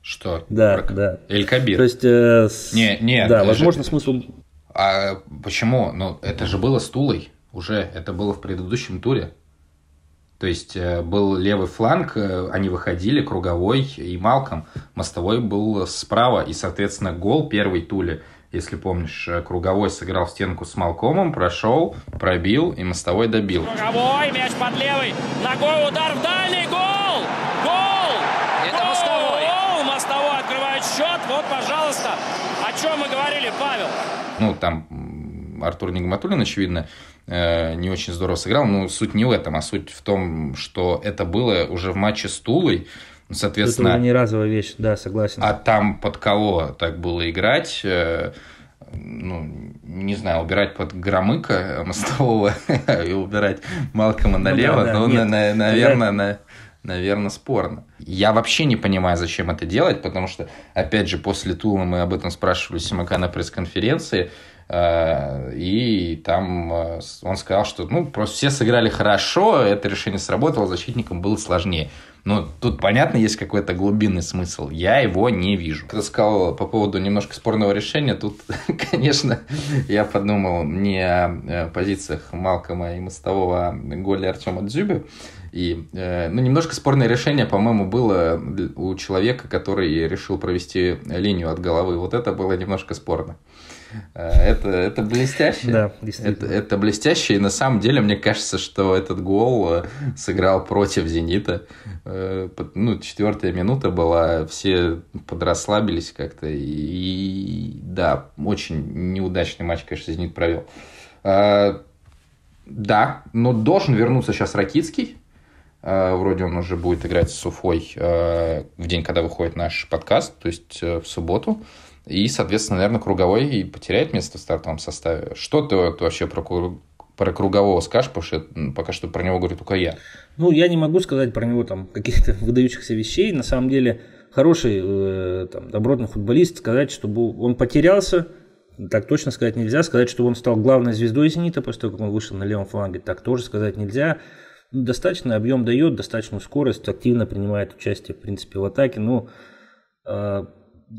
Что? Да, Про... да. Эль Кабир. То есть... Э, с... Не, не. Да, возможно, смысл... А почему? Ну, это же было с Тулой уже, это было в предыдущем туре. То есть э, был левый фланг, э, они выходили, круговой и Малком. Мостовой был справа, и, соответственно, гол первой Тули, если помнишь, э, круговой сыграл в стенку с Малкомом, прошел, пробил, и мостовой добил. Круговой, мяч под левый, ногой удар в дальний, гол! Гол! Это гол! мостовой! Гол! Мостовой открывает счет, вот, пожалуйста чем мы говорили, Павел? Ну, там Артур Нигматуллин, очевидно, э, не очень здорово сыграл. Но суть не в этом, а суть в том, что это было уже в матче с Тулой. Соответственно, это уже не разовая вещь, да, согласен. А там под кого так было играть? Э, ну, не знаю, убирать под Громыка мостового и убирать Малкома налево, ну, наверное, ну, на, наверное, спорно. Я вообще не понимаю, зачем это делать, потому что, опять же, после Тула мы об этом спрашивали Симака на пресс-конференции, э, и там э, он сказал, что ну просто все сыграли хорошо, это решение сработало, защитникам было сложнее. Но ну, тут, понятно, есть какой-то глубинный смысл. Я его не вижу. Ты сказал по поводу немножко спорного решения. Тут, конечно, я подумал не о э, позициях Малкома и Мостового, а Голи Артема Дзюбе. И, э, ну, немножко спорное решение, по-моему, было у человека, который решил провести линию от головы. Вот это было немножко спорно. Э, это, это блестяще. Да, действительно. Это, это блестяще, и на самом деле, мне кажется, что этот гол э, сыграл против «Зенита». Э, ну, четвертая минута была, все подрасслабились как-то, и да, очень неудачный матч, конечно, «Зенит» провел. Да, но должен вернуться сейчас Ракицкий, Вроде он уже будет играть с Уфой в день, когда выходит наш подкаст, то есть в субботу. И, соответственно, наверное, круговой и потеряет место в стартовом составе. Что ты, ты вообще про, про кругового скажешь, потому что пока что про него говорю только я. Ну, я не могу сказать про него там каких-то выдающихся вещей. На самом деле, хороший э, там, добротный футболист, сказать, чтобы он потерялся, так точно сказать нельзя. Сказать, что он стал главной звездой «Зенита» после того, как он вышел на левом фланге, так тоже сказать нельзя. Ну, достаточно объем дает, достаточную скорость, активно принимает участие, в принципе, в атаке. Но ну, а,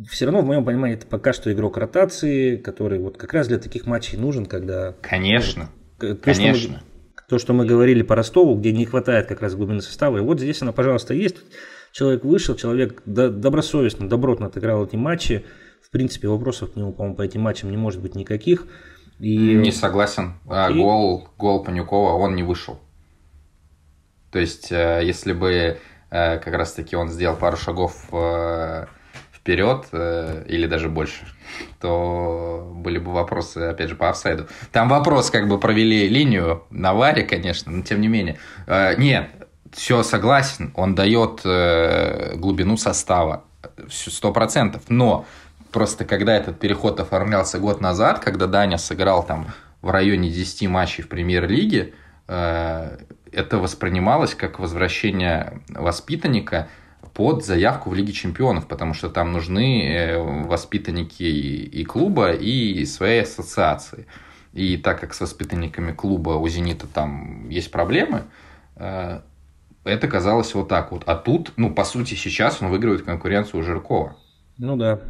все равно, в моем понимании, это пока что игрок ротации, который вот как раз для таких матчей нужен, когда... Конечно, то, конечно. Что мы, то, что мы говорили по Ростову, где не хватает как раз глубины состава, и вот здесь она, пожалуйста, есть. Человек вышел, человек добросовестно, добротно отыграл эти матчи. В принципе, вопросов к нему, по-моему, по этим матчам не может быть никаких. И... Не согласен. А и... Гол, гол Панюкова, он не вышел. То есть, э, если бы э, как раз-таки он сделал пару шагов э, вперед э, или даже больше, то были бы вопросы, опять же, по офсайду. Там вопрос, как бы провели линию на варе, конечно, но тем не менее. Э, нет, все согласен, он дает э, глубину состава, сто процентов, но просто когда этот переход оформлялся год назад, когда Даня сыграл там в районе 10 матчей в премьер-лиге, это воспринималось как возвращение воспитанника – под заявку в Лиге Чемпионов, потому что там нужны э, воспитанники и клуба, и своей ассоциации. И так как с воспитанниками клуба у «Зенита» там есть проблемы, э, это казалось вот так вот. А тут, ну, по сути, сейчас он выигрывает конкуренцию у Жиркова. Ну да,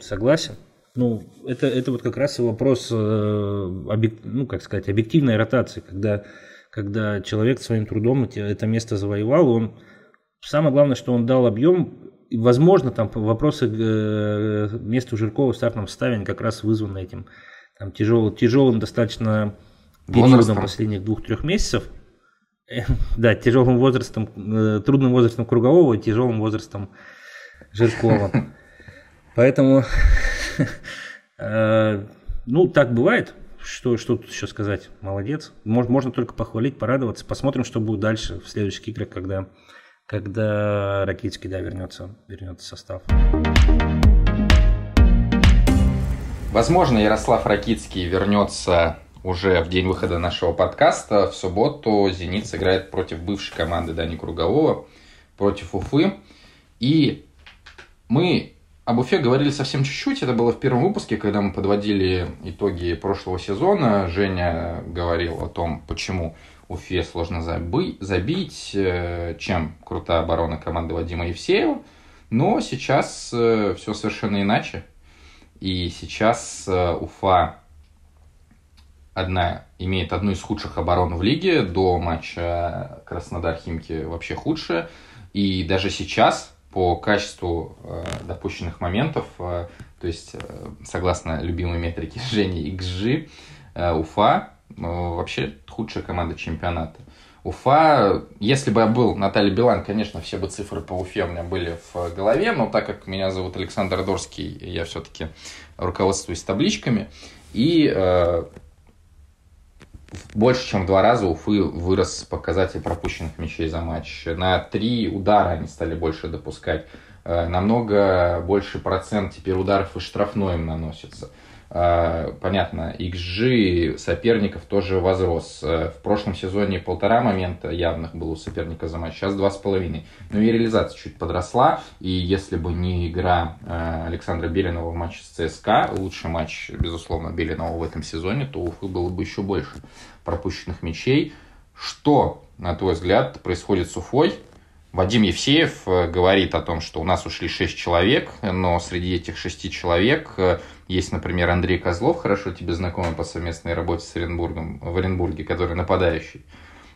согласен. Ну, это, это вот как раз и вопрос, э, ну, как сказать, объективной ротации, когда, когда человек своим трудом это место завоевал, он Самое главное, что он дал объем. Возможно, там вопросы к э, месту Жиркова в стартном составе как раз вызваны этим там, тяжелым, тяжелым достаточно периодом последних двух-трех месяцев. Э, да, тяжелым возрастом, э, трудным возрастом Кругового и тяжелым возрастом Жиркова. Поэтому, ну, так бывает. Что, что тут еще сказать? Молодец. можно только похвалить, порадоваться. Посмотрим, что будет дальше в следующих играх, когда когда Ракитский, да, вернется, вернется в состав. Возможно, Ярослав Ракитский вернется уже в день выхода нашего подкаста. В субботу «Зенит» сыграет против бывшей команды Дани Кругового, против Уфы. И мы об Уфе говорили совсем чуть-чуть. Это было в первом выпуске, когда мы подводили итоги прошлого сезона. Женя говорил о том, почему Уфе сложно забы- забить, э, чем крутая оборона команды Вадима Евсеева. Но сейчас э, все совершенно иначе. И сейчас э, Уфа одна, имеет одну из худших оборон в лиге. До матча Краснодар-Химки вообще худшая. И даже сейчас по качеству э, допущенных моментов, э, то есть э, согласно любимой метрике Жени XG, э, Уфа Э, вообще худшая команда чемпионата. Уфа, если бы я был Наталья Билан, конечно, все бы цифры по Уфе у меня были в голове, но так как меня зовут Александр Дорский, я все-таки руководствуюсь табличками. И э, больше, чем в два раза Уфы вырос показатель пропущенных мячей за матч. На три удара они стали больше допускать. Э, намного больше процент теперь ударов и штрафной им наносится. А, понятно, XG соперников тоже возрос. Э, в прошлом сезоне полтора момента явных было у соперника за матч, сейчас два с половиной. Но ну и реализация чуть подросла, и если бы не игра э, Александра Белинова в матче с ЦСКА, лучший матч, безусловно, Белинова в этом сезоне, то у Уфы было бы еще больше пропущенных мячей. Что, на твой взгляд, происходит с Уфой? Вадим Евсеев э, говорит о том, что у нас ушли шесть человек, но среди этих шести человек есть, например, Андрей Козлов, хорошо тебе знакомый по совместной работе с Оренбургом, в Оренбурге, который нападающий.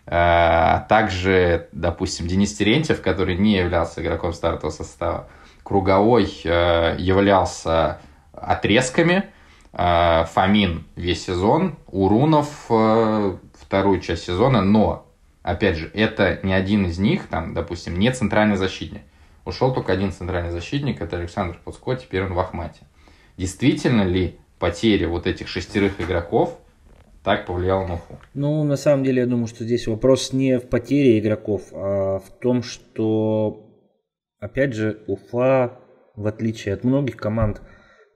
А также, допустим, Денис Терентьев, который не являлся игроком стартового состава. Круговой э, являлся отрезками. А, Фомин весь сезон, Урунов э, вторую часть сезона, но, опять же, это не один из них, там, допустим, не центральный защитник. Ушел только один центральный защитник, это Александр Пуцко, теперь он в Ахмате действительно ли потеря вот этих шестерых игроков так повлияла на Уфу? Ну, на самом деле, я думаю, что здесь вопрос не в потере игроков, а в том, что, опять же, Уфа, в отличие от многих команд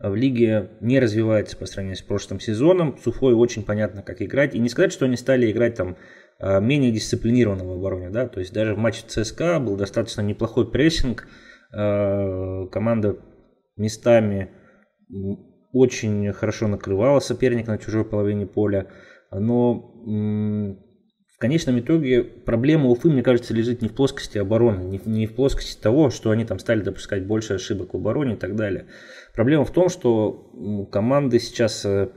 в лиге, не развивается по сравнению с прошлым сезоном. С Уфой очень понятно, как играть. И не сказать, что они стали играть там а, менее дисциплинированного в обороне. Да? То есть даже в матче ЦСКА был достаточно неплохой прессинг. А, команда местами очень хорошо накрывала соперника на чужой половине поля, но в конечном итоге проблема Уфы, мне кажется, лежит не в плоскости обороны, не, в плоскости того, что они там стали допускать больше ошибок в обороне и так далее. Проблема в том, что команды сейчас, э,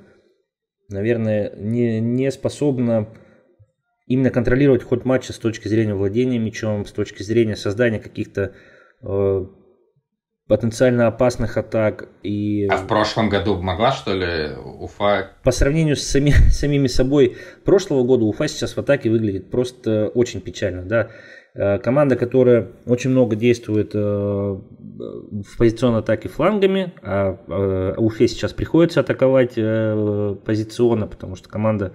наверное, не, не способна именно контролировать ход матча с точки зрения владения мячом, с точки зрения создания каких-то э, потенциально опасных атак. И... А в прошлом году могла, что ли, Уфа? По сравнению с сами, самими собой прошлого года, Уфа сейчас в атаке выглядит просто очень печально. Да? Э, команда, которая очень много действует э, в позиционной атаке флангами, а, а, а Уфе сейчас приходится атаковать э, позиционно, потому что команда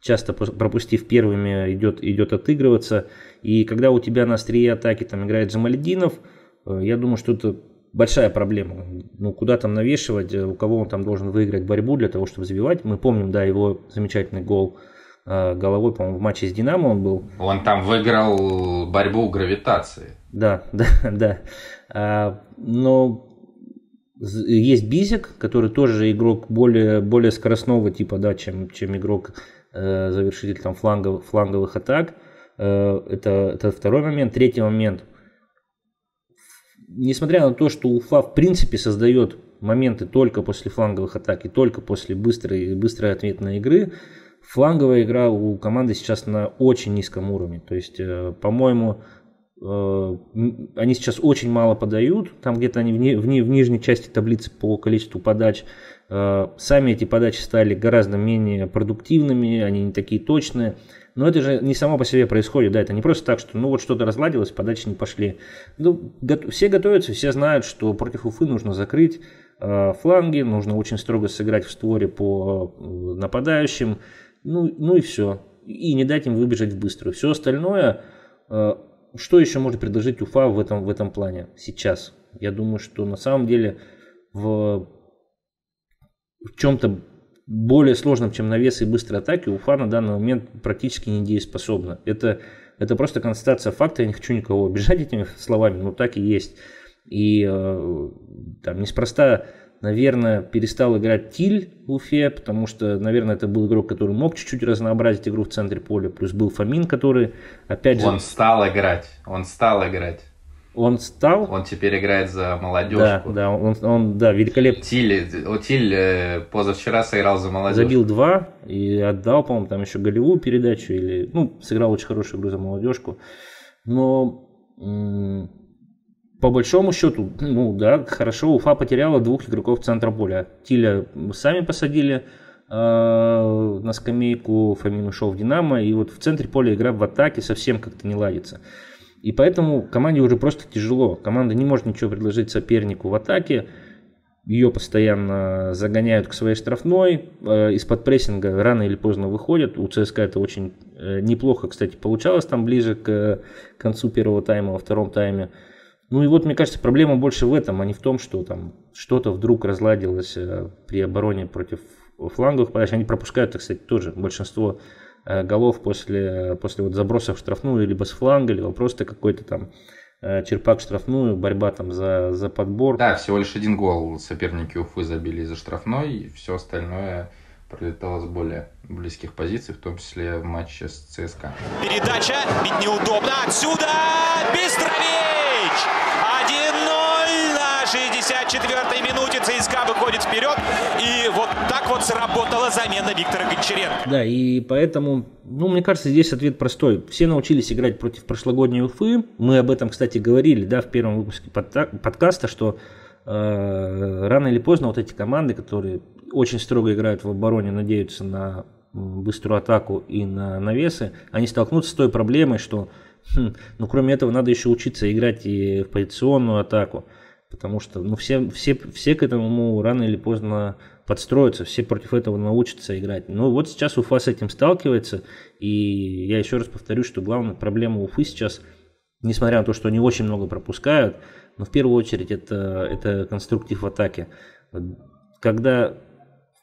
часто пропустив первыми, идет, идет отыгрываться. И когда у тебя на острие атаки там играет Замальдинов, я думаю, что это большая проблема. Ну, куда там навешивать, э, у кого он там должен выиграть борьбу для того, чтобы забивать. Мы помним, да, его замечательный гол э, головой, по-моему, в матче с Динамо он был. Он там выиграл борьбу гравитации. Да, да, да. А, но есть Бизик, который тоже игрок более, более скоростного типа, да, чем, чем игрок э, завершитель там флангов, фланговых атак. Э, это, это второй момент. Третий момент несмотря на то, что Уфа в принципе создает моменты только после фланговых атак и только после быстрой, быстрой ответной игры, фланговая игра у команды сейчас на очень низком уровне. То есть, э, по-моему, э, они сейчас очень мало подают, там где-то они в, ни, в, ни, в нижней части таблицы по количеству подач, Э, сами эти подачи стали гораздо менее продуктивными, они не такие точные. Но это же не само по себе происходит, да, это не просто так, что ну вот что-то разладилось, подачи не пошли. Ну, все готовятся, все знают, что против Уфы нужно закрыть э, фланги, нужно очень строго сыграть в створе по э, нападающим, ну, ну и все. И не дать им выбежать в быструю. Все остальное, э, что еще может предложить Уфа в этом, в этом плане сейчас? Я думаю, что на самом деле в в чем-то более сложном, чем навес и быстрые атаки, Уфа на данный момент практически недееспособна. Это, это просто констатация факта, я не хочу никого обижать этими словами, но так и есть. И э, там неспроста, наверное, перестал играть Тиль в Уфе, потому что, наверное, это был игрок, который мог чуть-чуть разнообразить игру в центре поля, плюс был Фомин, который, опять же... Он стал играть, он стал играть он стал... Он теперь играет за молодежку. Да, да, он, он да, великолепно. Тиль, э, Тиль э, позавчера сыграл за молодежь. Забил два и отдал, по-моему, там еще голевую передачу или... Ну, сыграл очень хорошую игру за молодежку. Но по большому счету, ну да, хорошо, Уфа потеряла двух игроков центра поля. Тиля сами посадили э, на скамейку, Фомин ушел в Динамо, и вот в центре поля игра в атаке совсем как-то не ладится. И поэтому команде уже просто тяжело. Команда не может ничего предложить сопернику в атаке. Ее постоянно загоняют к своей штрафной. Э, из-под прессинга рано или поздно выходят. У ЦСКА это очень э, неплохо, кстати, получалось там ближе к э, концу первого тайма, во втором тайме. Ну и вот, мне кажется, проблема больше в этом, а не в том, что там что-то вдруг разладилось при обороне против фланговых подач. Они пропускают, кстати, тоже большинство Э, голов после, после вот забросов в штрафную, либо с фланга, либо просто какой-то там э, черпак в штрафную, борьба там за, за подбор. Да, всего лишь один гол соперники Уфы забили за штрафной, и все остальное пролетало с более близких позиций, в том числе в матче с ЦСКА. Передача, бить неудобно, отсюда Бестрович! 64-й минуте ЦСКА выходит вперед. И вот так вот сработала замена Виктора Гончаренко. Да, и поэтому, ну, мне кажется, здесь ответ простой. Все научились играть против прошлогодней Уфы. Мы об этом, кстати, говорили, да, в первом выпуске подкаста, что э, рано или поздно вот эти команды, которые очень строго играют в обороне, надеются на быструю атаку и на навесы, они столкнутся с той проблемой, что, хм, ну, кроме этого, надо еще учиться играть и в позиционную атаку. Потому что ну, все, все, все к этому рано или поздно подстроятся, все против этого научатся играть. Но вот сейчас Уфа с этим сталкивается, и я еще раз повторю, что главная проблема Уфы сейчас, несмотря на то, что они очень много пропускают, но в первую очередь это, это конструктив атаки, Когда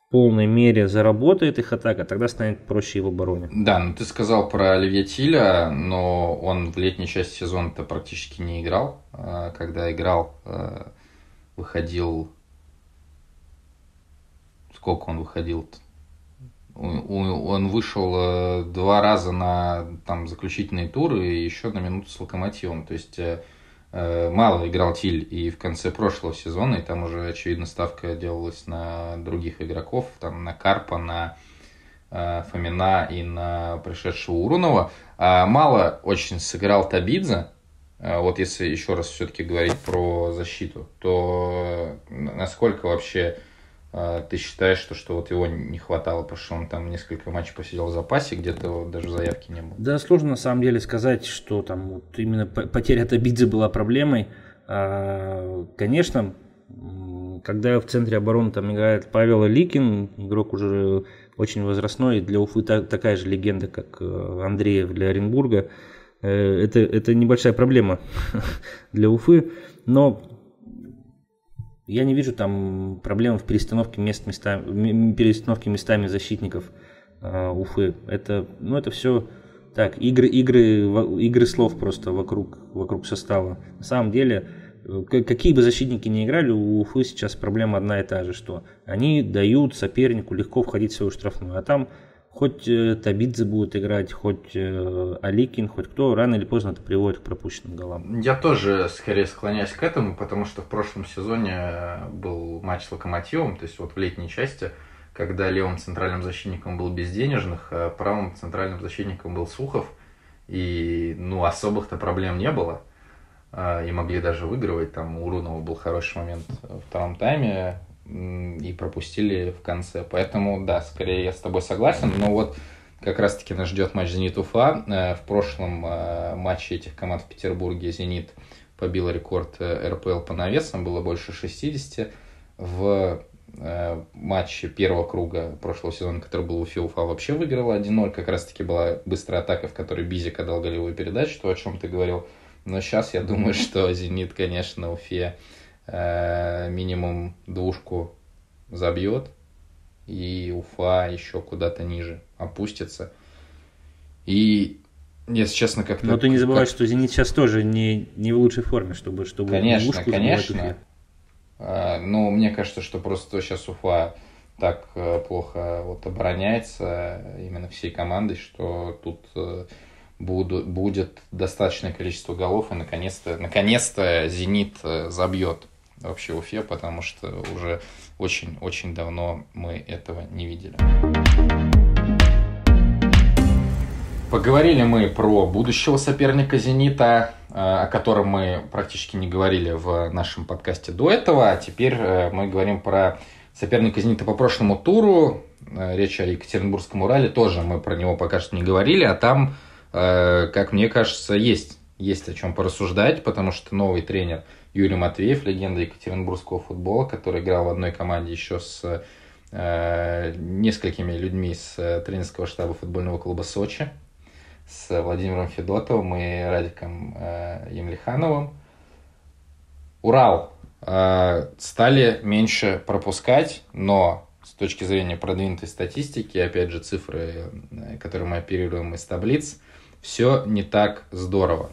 полной мере заработает их атака, тогда станет проще его обороне. Да, ну ты сказал про Оливье Тиля, но он в летней части сезона-то практически не играл. А, когда играл, а, выходил... Сколько он выходил? Он вышел а, два раза на там, заключительные туры и еще на минуту с Локомотивом. То есть э, Э, мало играл Тиль и в конце прошлого сезона, и там уже, очевидно, ставка делалась на других игроков, там на Карпа, на э, Фомина и на пришедшего Урунова. А мало очень сыграл Табидзе, э, вот если еще раз все-таки говорить про защиту, то э, насколько вообще а, ты считаешь, что, что вот его не хватало, потому что он там несколько матчей посидел в запасе, где-то вот даже заявки не было? Да, сложно на самом деле сказать, что там вот именно потеря от Абидзе была проблемой. А, конечно, когда в центре обороны там играет Павел Ликин, игрок уже очень возрастной, для Уфы такая же легенда, как э, Андреев для Оренбурга, э, это, это небольшая проблема для Уфы, но я не вижу там проблем в перестановке, мест местами, перестановке местами защитников э, Уфы. Это, ну, это все так, игры, игры, игры слов просто вокруг, вокруг состава. На самом деле, э, какие бы защитники ни играли, у Уфы сейчас проблема одна и та же, что они дают сопернику легко входить в свою штрафную, а там хоть э, Табидзе будет играть, хоть э, Аликин, хоть кто, рано или поздно это приводит к пропущенным голам. Я тоже скорее склоняюсь к этому, потому что в прошлом сезоне э, был матч с Локомотивом, то есть вот в летней части, когда левым центральным защитником был Безденежных, а правым центральным защитником был Сухов, и ну особых-то проблем не было, а, и могли даже выигрывать, там у Рунова был хороший момент в втором тайме, и пропустили в конце. Поэтому, да, скорее я с тобой согласен, но вот как раз-таки нас ждет матч «Зенит-Уфа». Э, в прошлом э, матче этих команд в Петербурге «Зенит» побил рекорд э, РПЛ по навесам, было больше 60. В матче первого круга прошлого сезона, который был у Фиуфа, вообще выиграла 1-0. Как раз-таки была быстрая атака, в которой Бизик отдал голевую передачу, то, о чем ты говорил. Но сейчас я думаю, что «Зенит», конечно, Уфе э, минимум двушку забьет, и Уфа еще куда-то ниже опустится. И, если честно, как-то... Но ты не забывай, как... что «Зенит» сейчас тоже не, не в лучшей форме, чтобы... чтобы конечно, двушку конечно. А, ну, мне кажется, что просто сейчас Уфа так э, плохо вот обороняется именно всей командой, что тут э, буду, будет достаточное количество голов, и наконец-то наконец-то «Зенит» э, забьет вообще Уфе, потому что уже очень-очень давно мы этого не видели. Поговорили мы про будущего соперника «Зенита», э, о котором мы практически не говорили в нашем подкасте до этого. А теперь э, мы говорим про соперника «Зенита» по прошлому туру. Э, речь о Екатеринбургском Урале. Тоже мы про него пока что не говорили. А там, как мне кажется, есть, есть о чем порассуждать, потому что новый тренер – Юрий Матвеев, легенда екатеринбургского футбола, который играл в одной команде еще с э, несколькими людьми с э, тренерского штаба футбольного клуба «Сочи», с Владимиром Федотовым и Радиком э, Емельхановым. Урал э, стали меньше пропускать, но с точки зрения продвинутой статистики, опять же, цифры, э, которые мы оперируем из таблиц, все не так здорово.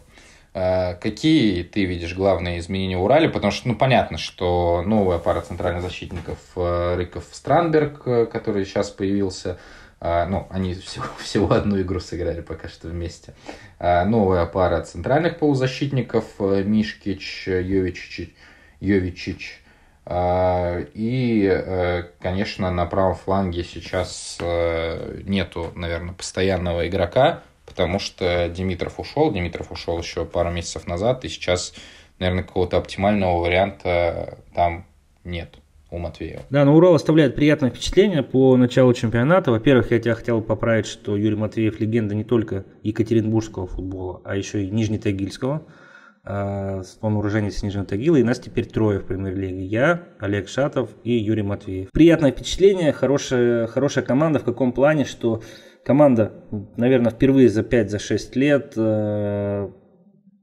А какие ты видишь главные изменения в Урале? Потому что, ну, понятно, что новая пара центральных защитников э, Рыков Странберг, э, который сейчас появился, а, ну, они всего, всего одну игру сыграли пока что вместе. А новая пара центральных полузащитников э, Мишкич, Йовичич, Йовичич. И, конечно, на правом фланге сейчас нету, наверное, постоянного игрока, потому что Димитров ушел, Димитров ушел еще пару месяцев назад, и сейчас, наверное, какого-то оптимального варианта там нет у Матвеева. Да, но Урал оставляет приятное впечатление по началу чемпионата. Во-первых, я тебя хотел поправить, что Юрий Матвеев легенда не только екатеринбургского футбола, а еще и нижнетагильского. А, он уроженец Нижнего Тагила, и нас теперь трое в премьер-лиге. Я, Олег Шатов и Юрий Матвеев. Приятное впечатление, хорошая, хорошая команда в каком плане, что команда, наверное, впервые за 5-6 за лет э,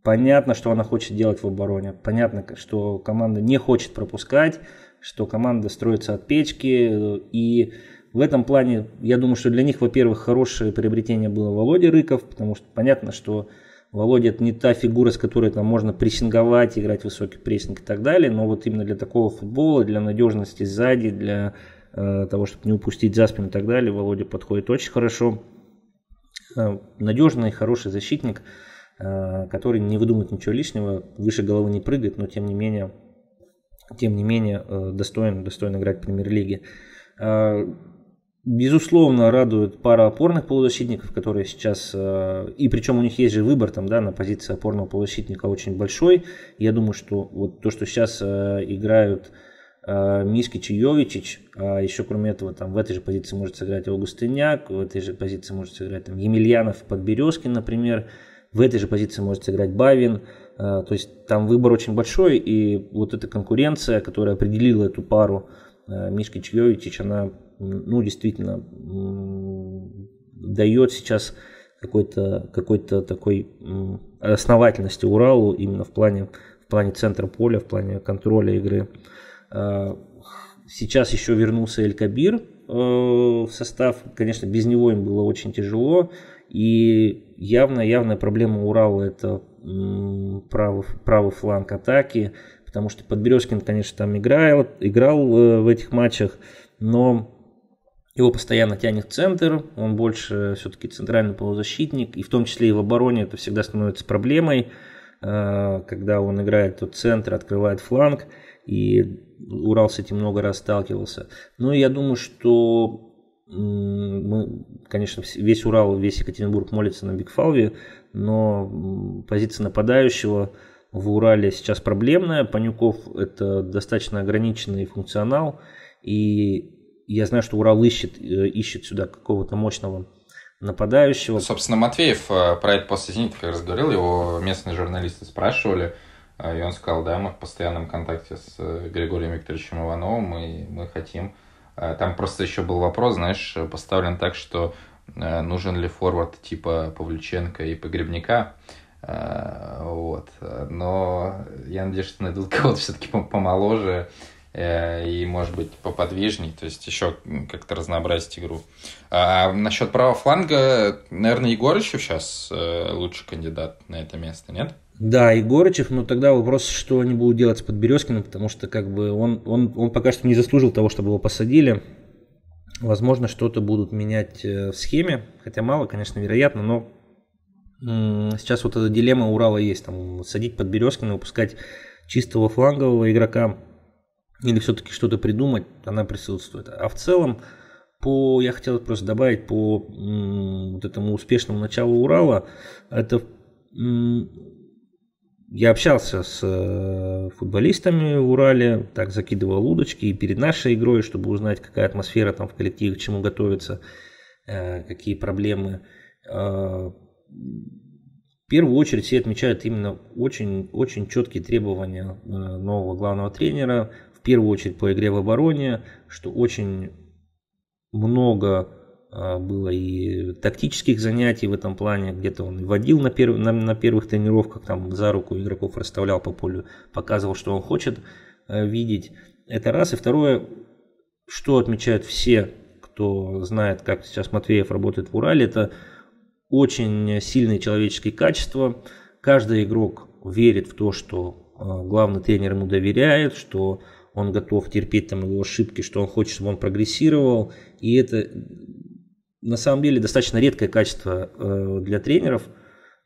понятно, что она хочет делать в обороне. Понятно, что команда не хочет пропускать, что команда строится от печки. Э, и в этом плане, я думаю, что для них, во-первых, хорошее приобретение было Володя Рыков, потому что понятно, что Володя это не та фигура, с которой там можно прессинговать, играть высокий прессинг и так далее, но вот именно для такого футбола, для надежности сзади, для Э, того, чтобы не упустить за спину и так далее. Володя подходит очень хорошо. Э, надежный, хороший защитник, э, который не выдумывает ничего лишнего, выше головы не прыгает, но тем не менее, тем не менее достоин, достоин играть в премьер-лиге. Безусловно, радует пара опорных полузащитников, которые сейчас... И причем у них есть же выбор там, да, на позиции опорного полузащитника очень большой. Я думаю, что вот то, что сейчас играют Э, Мишки Чайовичич, а еще кроме этого там в этой же позиции может сыграть Августыняк, в этой же позиции может сыграть там Емельянов, Подберезкин, например, в этой же позиции может сыграть Бавин, э, то есть там выбор очень большой, и вот эта конкуренция, которая определила эту пару э, Мишки Чайовичич, она ну, действительно дает сейчас какой-то какой такой основательности Уралу именно в плане, в плане центра поля, в плане контроля игры. Э, сейчас еще вернулся Эль Кабир э, в состав. Конечно, без него им было очень тяжело. И явно-явная проблема Урала – это правый, правый фланг атаки, потому что Подберезкин, конечно, там играл, играл э, в этих матчах, но его постоянно тянет в центр, он больше все-таки центральный полузащитник, и в том числе и в обороне это всегда становится проблемой, когда он играет тот центр, открывает фланг, и Урал с этим много раз сталкивался. Но ну, я думаю, что мы, конечно, весь Урал, весь Екатеринбург молится на Бигфалве, но позиция нападающего в Урале сейчас проблемная. Панюков – это достаточно ограниченный функционал, и я знаю, что Урал ищет, э, ищет сюда какого-то мощного нападающего. Собственно, Матвеев э, про это после «Зенита» как раз говорил, его местные журналисты спрашивали – а, и он сказал, да, мы в постоянном контакте с э, Григорием Викторовичем Ивановым, и мы хотим... Э, там просто еще был вопрос, знаешь, поставлен так, что э, нужен ли форвард типа Павлюченко и Погребника. Вот. Но я надеюсь, что найдут кого-то все-таки помоложе и, может быть, поподвижней, то есть еще как-то разнообразить игру. А, а насчет правого фланга, наверное, Егорычев сейчас лучший кандидат на это место, нет? Да, и Горычев, но тогда вопрос, что они будут делать с Подберезкиным, потому что как бы он, он, он пока что не заслужил того, чтобы его посадили. Возможно, что-то будут менять э, в схеме, хотя мало, конечно, вероятно, но сейчас вот эта дилемма Урала есть, там, садить Подберезкина, выпускать чистого флангового игрока или все-таки что-то придумать, она присутствует. А в целом, по, я хотел просто добавить по вот этому успешному началу Урала, это я общался с э, футболистами в Урале, так закидывал удочки и перед нашей игрой, чтобы узнать, какая атмосфера там в коллективе, к чему готовится, э, какие проблемы. Э, в первую очередь все отмечают именно очень-очень четкие требования нового главного тренера, в первую очередь по игре в обороне, что очень много а, было и тактических занятий в этом плане, где-то он водил на, перв, на, на первых тренировках, там за руку игроков расставлял по полю, показывал, что он хочет э, видеть. Это раз. И второе, что отмечают все, кто знает, как сейчас Матвеев работает в Урале, это очень сильные человеческие качества. Каждый игрок верит в то, что э, главный тренер ему доверяет, что он готов терпеть там его ошибки, что он хочет, чтобы он прогрессировал. И это на самом деле достаточно редкое качество э, для тренеров,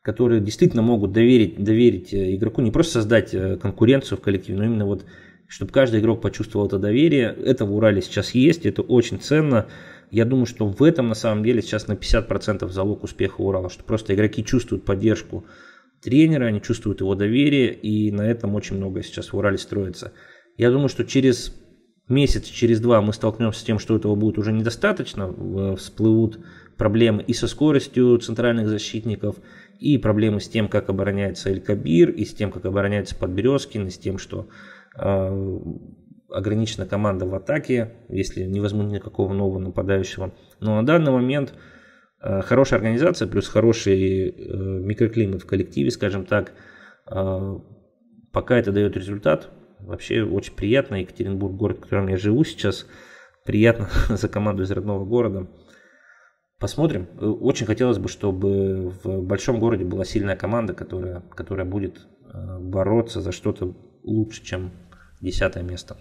которые действительно могут доверить, доверить э, игроку, не просто создать э, конкуренцию в коллективе, но именно вот, чтобы каждый игрок почувствовал это доверие. Это в Урале сейчас есть, это очень ценно. Я думаю, что в этом на самом деле сейчас на 50% залог успеха Урала, что просто игроки чувствуют поддержку тренера, они чувствуют его доверие, и на этом очень многое сейчас в Урале строится. Я думаю, что через месяц, через два мы столкнемся с тем, что этого будет уже недостаточно, всплывут проблемы и со скоростью центральных защитников, и проблемы с тем, как обороняется Эль-Кабир, и с тем, как обороняется Подберезкин, и с тем, что э, ограничена команда в атаке, если не возьмут никакого нового нападающего. Но на данный момент э, хорошая организация, плюс хороший э, микроклимат в коллективе, скажем так, э, пока это дает результат, Вообще очень приятно. Екатеринбург, город, в котором я живу сейчас. Приятно за команду из родного города. Посмотрим. Э, очень хотелось бы, чтобы в большом городе была сильная команда, которая, которая будет э, бороться за что-то лучше, чем десятое место.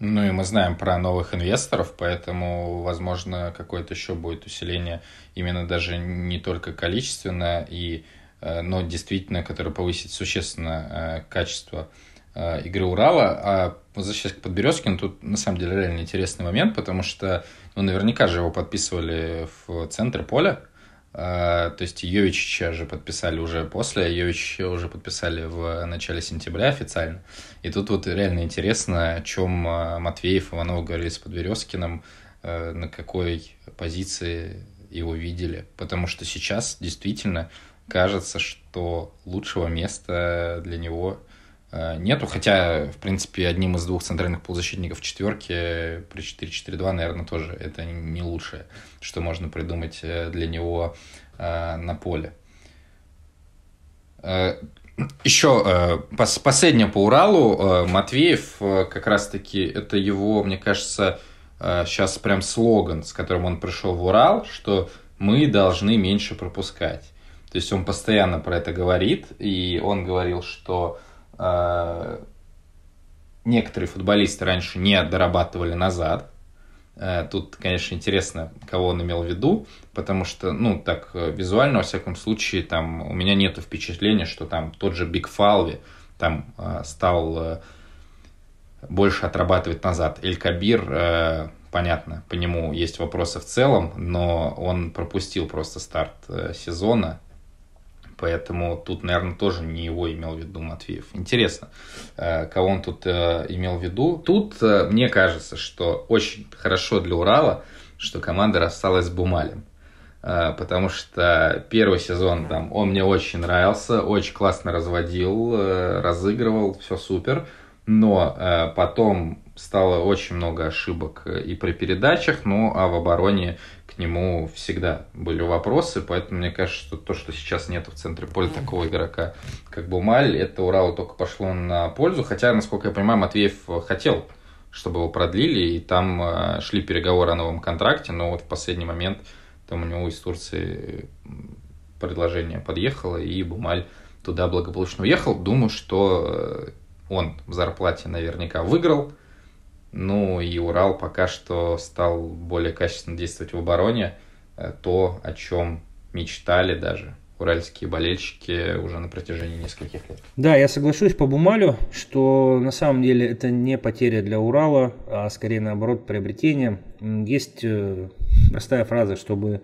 Ну и мы знаем про новых инвесторов, поэтому, возможно, какое-то еще будет усиление именно даже не только количественное, и, э, но действительно, которое повысит существенно качество Э, игры Урала. А возвращаясь к Подберезкину, тут на самом деле реально интересный момент, потому что ну, наверняка же его подписывали в центр поля, э, то есть Йовича же подписали уже после, Йовича уже подписали в начале сентября официально. И тут вот реально интересно, о чем э, Матвеев и Иванов говорили с Подберезкиным, на какой позиции его видели. Потому что сейчас действительно кажется, что лучшего места для него Э, нету, хотя, в принципе, одним из двух центральных полузащитников четверки при 4-4-2, наверное, тоже это не лучшее, что можно придумать э, для него э, на поле. Еще последнее по Уралу. Матвеев как раз-таки, это его, мне кажется, сейчас прям слоган, с которым он пришел в Урал, что мы должны меньше пропускать. То есть он постоянно про это говорит, и он говорил, что а, некоторые футболисты раньше не дорабатывали назад. Э, тут, конечно, интересно, кого он имел в виду, потому что, ну, так э, визуально, во всяком случае, там у меня нет впечатления, что там тот же Биг Фалви там э, стал больше отрабатывать назад. Эль Кабир, понятно, по нему есть вопросы в целом, но он пропустил просто старт сезона. Поэтому тут, наверное, тоже не его имел в виду Матвеев. Интересно, э, кого он тут э, имел в виду. Тут э, мне кажется, что очень хорошо для Урала, что команда рассталась с Бумалем. Потому что первый сезон там, он мне очень нравился, очень классно разводил, разыгрывал, все супер. Но потом стало очень много ошибок и при передачах, ну а в обороне к нему всегда были вопросы, поэтому мне кажется, что то, что сейчас нет в центре поля такого игрока, как Бумаль, это Уралу только пошло на пользу, хотя, насколько я понимаю, Матвеев э, хотел, чтобы его продлили, и там э, шли переговоры о новом контракте, но вот в последний момент там у него из Турции предложение подъехало, и Бумаль туда благополучно уехал. Думаю, что э, он в зарплате наверняка выиграл, ну и Урал пока что стал более качественно действовать в обороне. Э, то, о чем мечтали даже уральские болельщики уже на протяжении нескольких лет. Да, я соглашусь по Бумалю, что на самом деле это не потеря для Урала, а скорее наоборот приобретение. Есть э, простая фраза, чтобы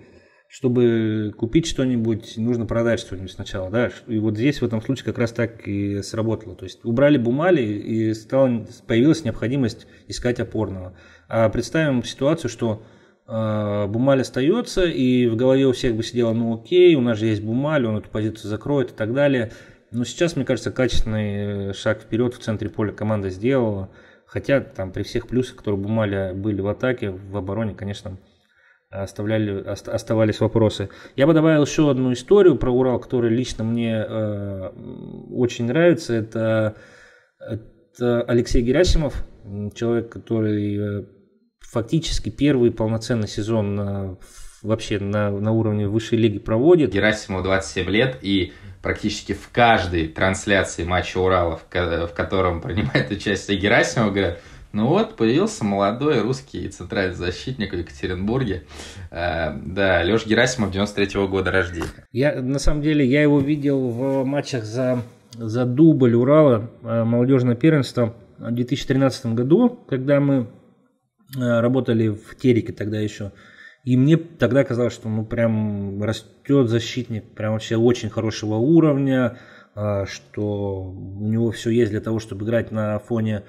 чтобы купить что-нибудь, нужно продать что-нибудь сначала, да, и вот здесь в этом случае как раз так и сработало, то есть убрали бумали и стала, появилась необходимость искать опорного. А представим ситуацию, что э, бумаль остается, и в голове у всех бы сидело, ну окей, у нас же есть бумаль, он эту позицию закроет и так далее, но сейчас, мне кажется, качественный э, шаг вперед в центре поля команда сделала, хотя там при всех плюсах, которые Бумали были в атаке, в обороне, конечно, оставляли, оставались вопросы. Я бы добавил еще одну историю про Урал, которая лично мне э, очень нравится. Это, это Алексей Герасимов, человек, который э, фактически первый полноценный сезон на, вообще на, на уровне высшей лиги проводит. Герасимову 27 лет, и практически в каждой трансляции матча Урала, в, в котором принимает участие Герасимов, говорят, ну вот, появился молодой русский центральный защитник в Екатеринбурге. Э, да, Леш Герасимов 93-го года рождения. Я, на самом деле, я его видел в матчах за, за дубль Урала, э, молодежное первенство в 2013 году, когда мы э, работали в Терике тогда еще. И мне тогда казалось, что ну прям растет защитник, прям вообще очень хорошего уровня, э, что у него все есть для того, чтобы играть на фоне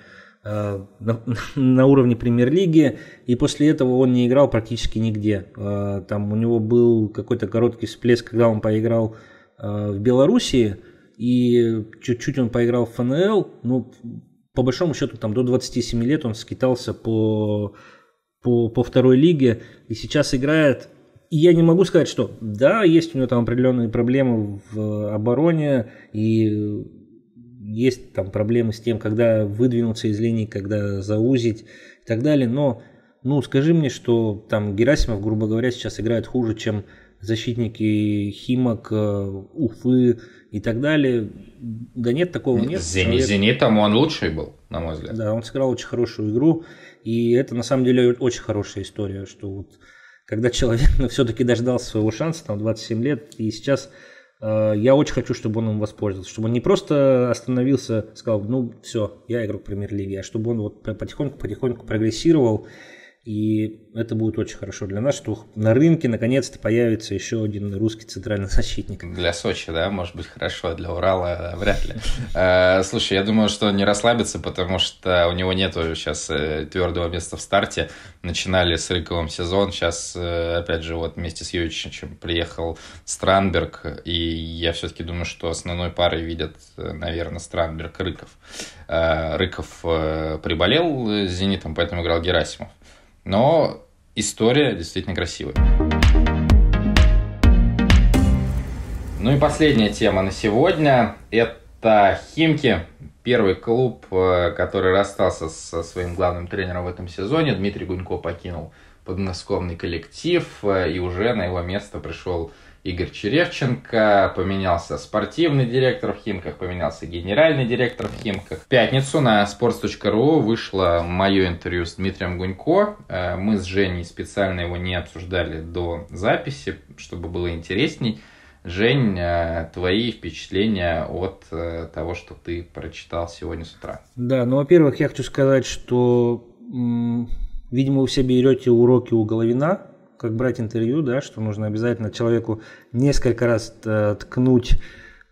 Э, на, на уровне премьер-лиги, и после этого он не играл практически нигде. Э, там у него был какой-то короткий всплеск, когда он поиграл э, в Белоруссии, и чуть-чуть он поиграл в ФНЛ, ну, по большому счету, там до 27 лет он скитался по, по, по второй лиге, и сейчас играет и я не могу сказать, что да, есть у него там определенные проблемы в обороне, и есть там проблемы с тем, когда выдвинуться из линии, когда заузить и так далее, но ну, скажи мне, что там Герасимов, грубо говоря, сейчас играет хуже, чем защитники Химок, э, Уфы и так далее. Да нет, такого нет. Зенит, Зенитом он лучший был, на мой взгляд. Да, он сыграл очень хорошую игру, и это на самом деле очень хорошая история, что вот когда человек ну, все-таки дождался своего шанса, там 27 лет, и сейчас Э, я очень хочу, чтобы он им воспользовался, чтобы он не просто остановился, сказал, ну все, я игрок премьер-лиги, а чтобы он вот потихоньку-потихоньку прогрессировал и это будет очень хорошо для нас, что на рынке наконец-то появится еще один русский центральный защитник. Для Сочи, да, может быть хорошо, для Урала э, вряд ли. Э, слушай, я думаю, что не расслабится, потому что у него нет сейчас э, твердого места в старте. Начинали с Рыковым сезон, сейчас, опять же, вот вместе с Йовичичем приехал Странберг, и я все-таки думаю, что основной парой видят, наверное, Странберг-Рыков. Рыков приболел с «Зенитом», поэтому играл Герасимов. Но история действительно красивая. Ну и последняя тема на сегодня – это «Химки». Первый клуб, э, который расстался со своим главным тренером в этом сезоне, Дмитрий Гунько покинул подмосковный коллектив, э, и уже на его место пришел Игорь Черевченко, поменялся спортивный директор в Химках, поменялся генеральный директор в Химках. В пятницу на sports.ru вышло мое интервью с Дмитрием Гунько. Э, мы с Женей специально его не обсуждали до записи, чтобы было интересней. Жень, э, твои впечатления от э, того, что ты прочитал сегодня с утра? Да, ну, во-первых, я хочу сказать, что, видимо, вы все берете уроки у Головина, как брать интервью, да, что нужно обязательно человеку несколько раз э, ткнуть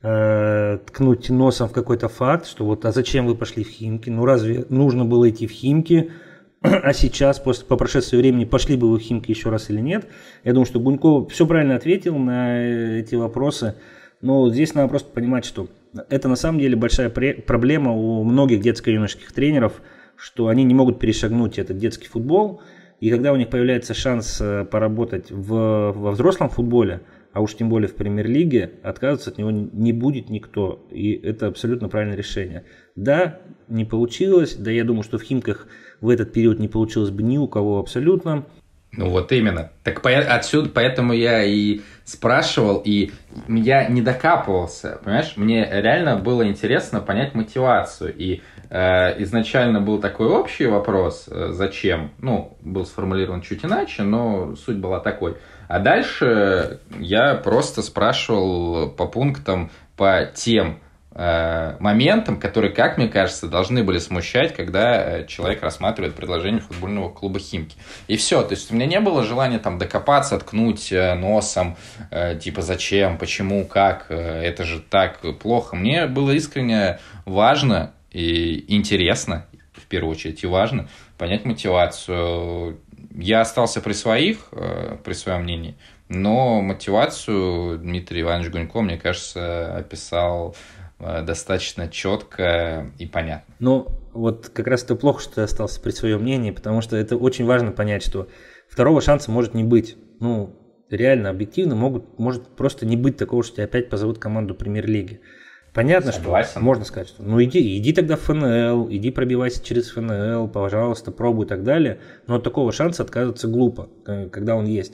э, ткнуть носом в какой-то факт, что вот, а зачем вы пошли в Химки? Ну разве нужно было идти в Химки? а сейчас, после, по прошествии времени, пошли бы вы в Химки еще раз или нет? Я думаю, что Гунько все правильно ответил на э, эти вопросы. Но здесь надо просто понимать, что это на самом деле большая проблема у многих детско-юношеских тренеров, что они не могут перешагнуть этот детский футбол – и когда у них появляется шанс э, поработать в, во взрослом футболе, а уж тем более в премьер-лиге, отказываться от него не будет никто. И это абсолютно правильное решение. Да, не получилось. Да, я думаю, что в Химках в этот период не получилось бы ни у кого абсолютно. Ну вот именно. Так по- отсюда, поэтому я и спрашивал, и я не докапывался, понимаешь? Мне реально было интересно понять мотивацию. И Э, изначально был такой общий вопрос, э, зачем, ну, был сформулирован чуть иначе, но суть была такой. А дальше я просто спрашивал по пунктам, по тем э, моментам, которые, как мне кажется, должны были смущать, когда э, человек рассматривает предложение футбольного клуба Химки. И все, то есть у меня не было желания там докопаться, ткнуть носом, э, типа зачем, почему, как, это же так плохо. Мне было искренне важно, и интересно, в первую очередь, и важно понять мотивацию. Я остался при своих, э, при своем мнении, но мотивацию Дмитрий Иванович Гунько, мне кажется, описал э, достаточно четко и понятно. Ну, вот как раз это плохо, что ты остался при своем мнении, потому что это очень важно понять, что второго шанса может не быть. Ну, реально, объективно могут, может просто не быть такого, что тебя опять позовут команду премьер-лиги. Понятно, Согласен. что можно сказать, что ну иди, иди тогда в ФНЛ, иди пробивайся через ФНЛ, пожалуйста, пробуй и так далее. Но от такого шанса отказываться глупо, э, когда он есть.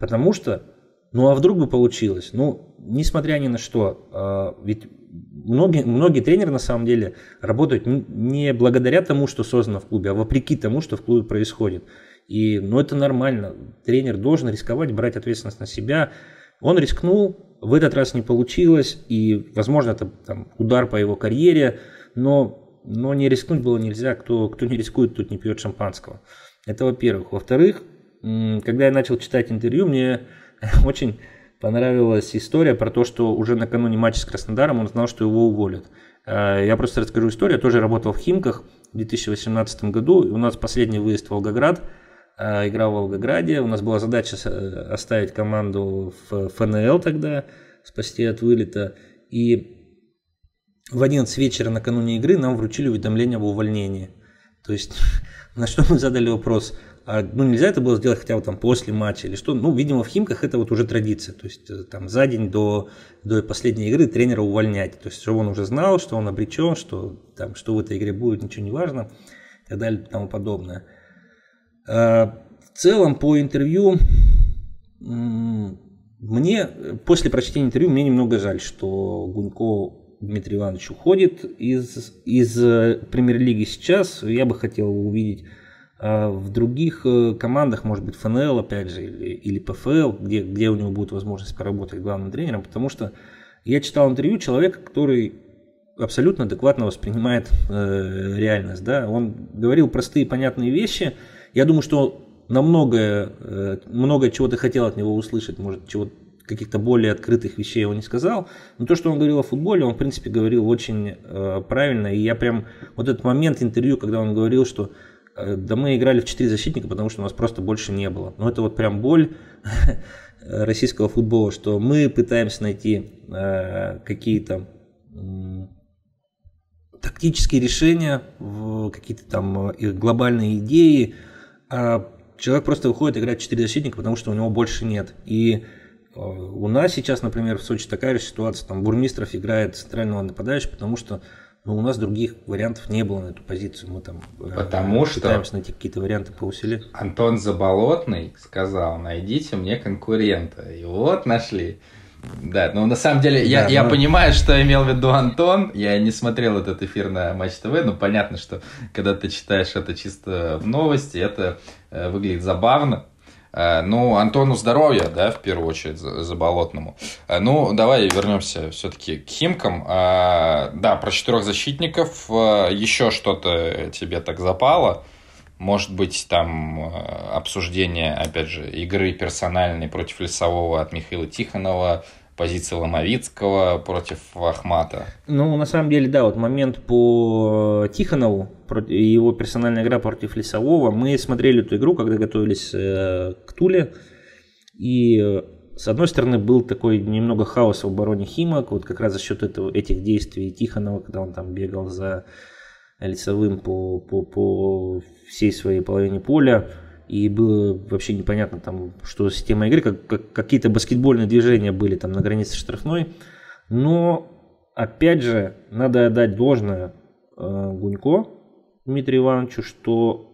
Потому что, ну а вдруг бы получилось? Ну, несмотря ни на что, а, ведь многие, многие тренеры на самом деле работают не благодаря тому, что создано в клубе, а вопреки тому, что в клубе происходит. И, ну, это нормально. Тренер должен рисковать, брать ответственность на себя, он рискнул, в этот раз не получилось, и, возможно, это там, удар по его карьере, но, но не рискнуть было нельзя, кто, кто не рискует, тот не пьет шампанского. Это во-первых. Во-вторых, когда я начал читать интервью, мне очень понравилась история про то, что уже накануне матча с Краснодаром он знал, что его уволят. А, я просто расскажу историю. Я тоже работал в Химках в 2018 году. и У нас последний выезд в Волгоград – Э, играл в Волгограде. У нас была задача э, оставить команду в ФНЛ тогда, спасти от вылета. И в 11 вечера накануне игры нам вручили уведомление об увольнении. То есть, на что мы задали вопрос, а, ну нельзя это было сделать хотя бы там после матча или что, ну, видимо, в Химках это вот уже традиция, то есть э, там за день до, до последней игры тренера увольнять, то есть чтобы он уже знал, что он обречен, что там, что в этой игре будет, ничего не важно и так далее и тому подобное. Э, в целом по интервью мне после прочтения интервью мне немного жаль, что Гунько Дмитрий Иванович уходит из, из э, премьер-лиги сейчас. Я бы хотел увидеть э, в других командах, может быть, ФНЛ, опять же, или, или ПФЛ, где, где у него будет возможность поработать главным тренером, потому что я читал интервью человека, который абсолютно адекватно воспринимает э, реальность. Да? Он говорил простые понятные вещи, э, я думаю, что намного э, многое, чего ты хотел от него услышать, может, чего каких-то более открытых вещей он не сказал, но то, что он говорил о футболе, он, в принципе, говорил очень э, правильно, и я прям, вот этот момент интервью, когда он говорил, что э, да мы играли в четыре защитника, потому что у нас просто больше не было, но ну, это вот прям боль российского футбола, что мы пытаемся найти какие-то тактические решения, какие-то там глобальные идеи, а, человек просто выходит играть 4 защитника, потому что у него больше нет. И а, у нас сейчас, например, в Сочи такая же ситуация, там Бурмистров играет центрального нападающего, потому что ну, у нас других вариантов не было на эту позицию. Мы там э, потому что пытаемся найти какие-то варианты поусили. Антон Заболотный сказал, найдите мне конкурента. И вот нашли. Да, но ну, на самом деле я, да, я но... Ну. понимаю, что имел в виду Антон. Я не смотрел этот эфир на Матч ТВ, но понятно, что когда ты читаешь это чисто в новости, это э, выглядит забавно. Э, ну, Антону здоровья, да, в первую очередь, заболотному. За э, ну, давай вернемся все-таки к Химкам. А, да, про четырех защитников. Еще что-то тебе так запало может быть, там э, обсуждение, опять же, игры персональной против Лесового от Михаила Тихонова, позиции Ломовицкого против Ахмата. Ну, на самом деле, да, вот момент по э, Тихонову, его персональная игра против Лесового. Мы смотрели эту игру, когда готовились э, к Туле, и с одной стороны, был такой немного хаос в обороне Химок, вот как раз за счет этого, этих действий Тихонова, когда он там бегал за лицевым по, по, по всей своей половине поля. И было вообще непонятно, там, что система игры, как, как, какие-то баскетбольные движения были там на границе штрафной. Но, опять же, надо отдать должное э, Гунько Дмитрию Ивановичу, что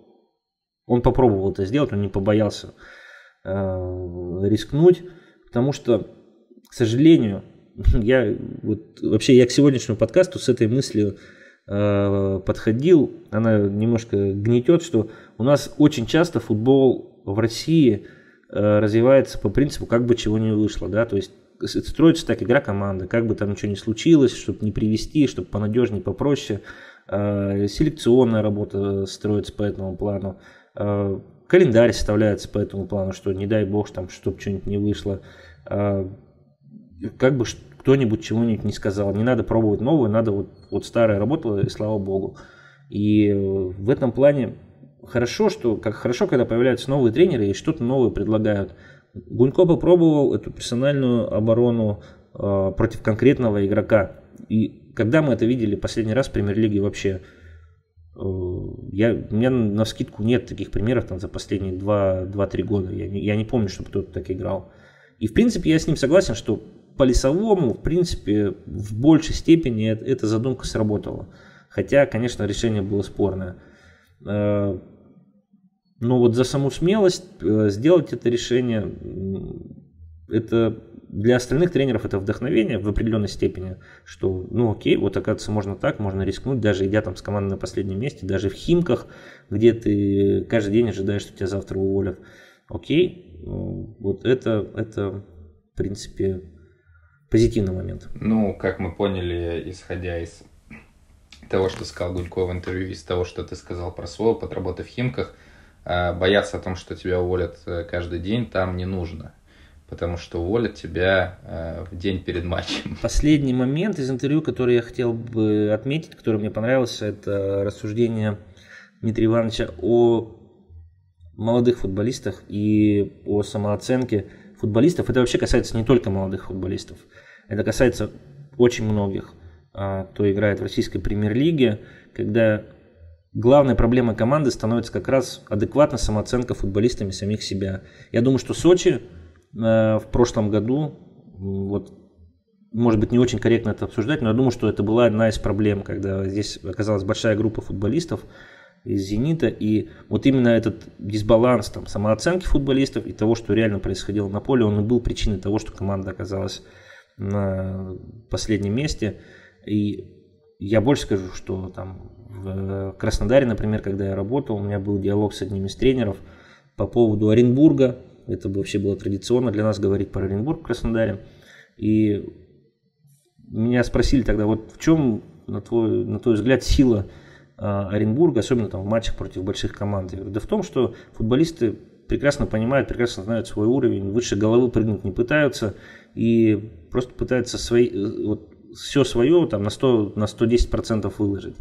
он попробовал это сделать, он не побоялся э, рискнуть, потому что, к сожалению, я вот вообще я к сегодняшнему подкасту с этой мыслью Э, подходил, она немножко гнетет, что у нас очень часто футбол в России э, развивается по принципу, как бы чего не вышло, да, то есть строится так игра команды, как бы там ничего не случилось, чтобы не привести, чтобы понадежнее, попроще, э, селекционная работа строится по этому плану, календарь составляется по этому плану, что не дай бог там, чтобы что-нибудь не вышло, как бы кто-нибудь чего-нибудь не сказал. Не надо пробовать новую, надо вот, вот старая работала, и слава богу. И э, в этом плане хорошо, что, как хорошо, когда появляются новые тренеры и что-то новое предлагают. Гунько попробовал эту персональную оборону э, против конкретного игрока. И когда мы это видели последний раз в премьер-лиге вообще, э, я, у меня на скидку нет таких примеров там, за последние 2-3 года. Я, я не помню, чтобы кто-то так играл. И в принципе я с ним согласен, что по лесовому, в принципе, в большей степени эта задумка сработала. Хотя, конечно, решение было спорное. Э, но вот за саму смелость э, сделать это решение, это для остальных тренеров это вдохновение в определенной степени, что ну окей, вот оказывается можно так, можно рискнуть, даже идя там с командой на последнем месте, даже в Химках, где ты каждый день ожидаешь, что тебя завтра уволят. Окей, э, вот это, это в принципе позитивный момент? Ну, как мы поняли, исходя из того, что сказал Гулько в интервью, из того, что ты сказал про свой опыт работы в Химках, э, бояться о том, что тебя уволят э, каждый день, там не нужно. Потому что уволят тебя э, в день перед матчем. Последний момент из интервью, который я хотел бы отметить, который мне понравился, это рассуждение Дмитрия Ивановича о молодых футболистах и о самооценке футболистов. Это вообще касается не только молодых футболистов. Это касается очень многих, а, кто играет в российской премьер-лиге, когда главной проблемой команды становится как раз адекватно самооценка футболистами самих себя. Я думаю, что Сочи э, в прошлом году, вот, может быть, не очень корректно это обсуждать, но я думаю, что это была одна из проблем, когда здесь оказалась большая группа футболистов, из «Зенита». И вот именно этот дисбаланс там, самооценки футболистов и того, что реально происходило на поле, он и был причиной того, что команда оказалась на последнем месте. И я больше скажу, что там в э, Краснодаре, например, когда я работал, у меня был диалог с одним из тренеров по поводу Оренбурга. Это вообще было традиционно для нас говорить про Оренбург в Краснодаре. И меня спросили тогда, вот в чем, на твой, на твой взгляд, сила Э, Оренбурга, особенно там в матчах против больших команд. Да в том, что футболисты прекрасно понимают, прекрасно знают свой уровень, выше головы прыгнуть не пытаются и просто пытаются свои, э, вот, все свое там, на, 100, на 110% выложить.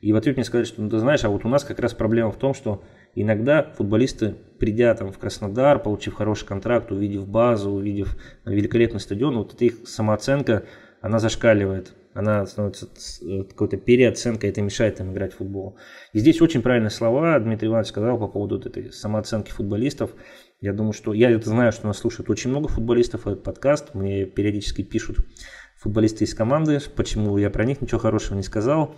И в ответ мне сказали, что ну ты знаешь, а вот у нас как раз проблема в том, что иногда футболисты, придя там в Краснодар, получив хороший контракт, увидев базу, увидев великолепный стадион, вот эта их самооценка, она зашкаливает она становится э, какой-то переоценкой, это мешает им играть в футбол. И здесь очень правильные слова Дмитрий Иванович сказал по поводу вот этой самооценки футболистов. Я думаю, что я это знаю, что нас слушает очень много футболистов, этот подкаст, мне периодически пишут футболисты из команды, почему я про них ничего хорошего не сказал.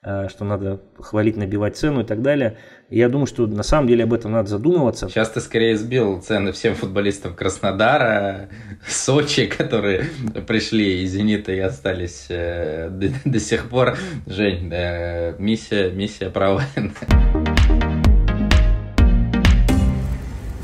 Э, что надо хвалить, набивать цену и так далее. я думаю, что на самом деле об этом надо задумываться. Сейчас ты скорее сбил цены всем футболистам Краснодара, Сочи, которые пришли из «Зенита» и остались э, до, до сих пор. Жень, э, миссия, миссия провалена.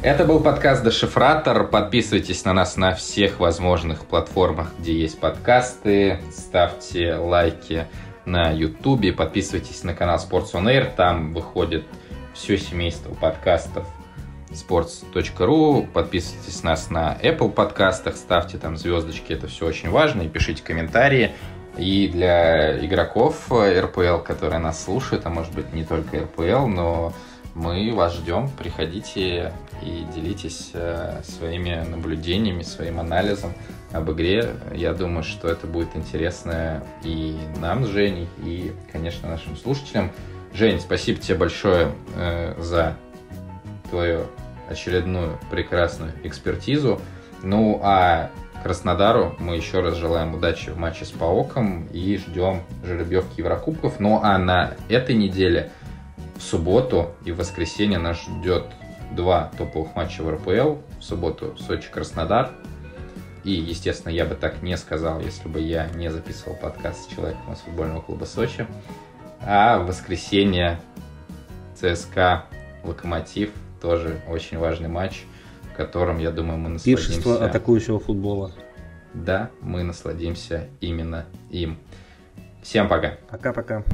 Это был подкаст «Дешифратор». Подписывайтесь на нас на всех возможных платформах, где есть подкасты. Ставьте лайки, на Ютубе. Подписывайтесь на канал Sports On Air. Там выходит все семейство подкастов sports.ru. Подписывайтесь нас на Apple подкастах, ставьте там звездочки, это все очень важно, и пишите комментарии. И для игроков РПЛ, которые нас слушают, а может быть не только РПЛ, но мы вас ждем, приходите и делитесь э, своими наблюдениями, своим анализом об игре. Я думаю, что это будет интересно и нам с Женей, и, конечно, нашим слушателям. Жень, спасибо тебе большое э, за твою очередную прекрасную экспертизу. Ну а Краснодару мы еще раз желаем удачи в матче с Паоком и ждем жеребьевки Еврокубков. Ну а на этой неделе в субботу и в воскресенье нас ждет два топовых матча в РПЛ. В субботу Сочи-Краснодар, и, естественно, я бы так не сказал, если бы я не записывал подкаст с человеком из футбольного клуба Сочи. А в воскресенье ЦСКА Локомотив тоже очень важный матч, в котором, я думаю, мы насладимся... Пиршество атакующего футбола. Да, мы насладимся именно им. Всем пока. Пока-пока.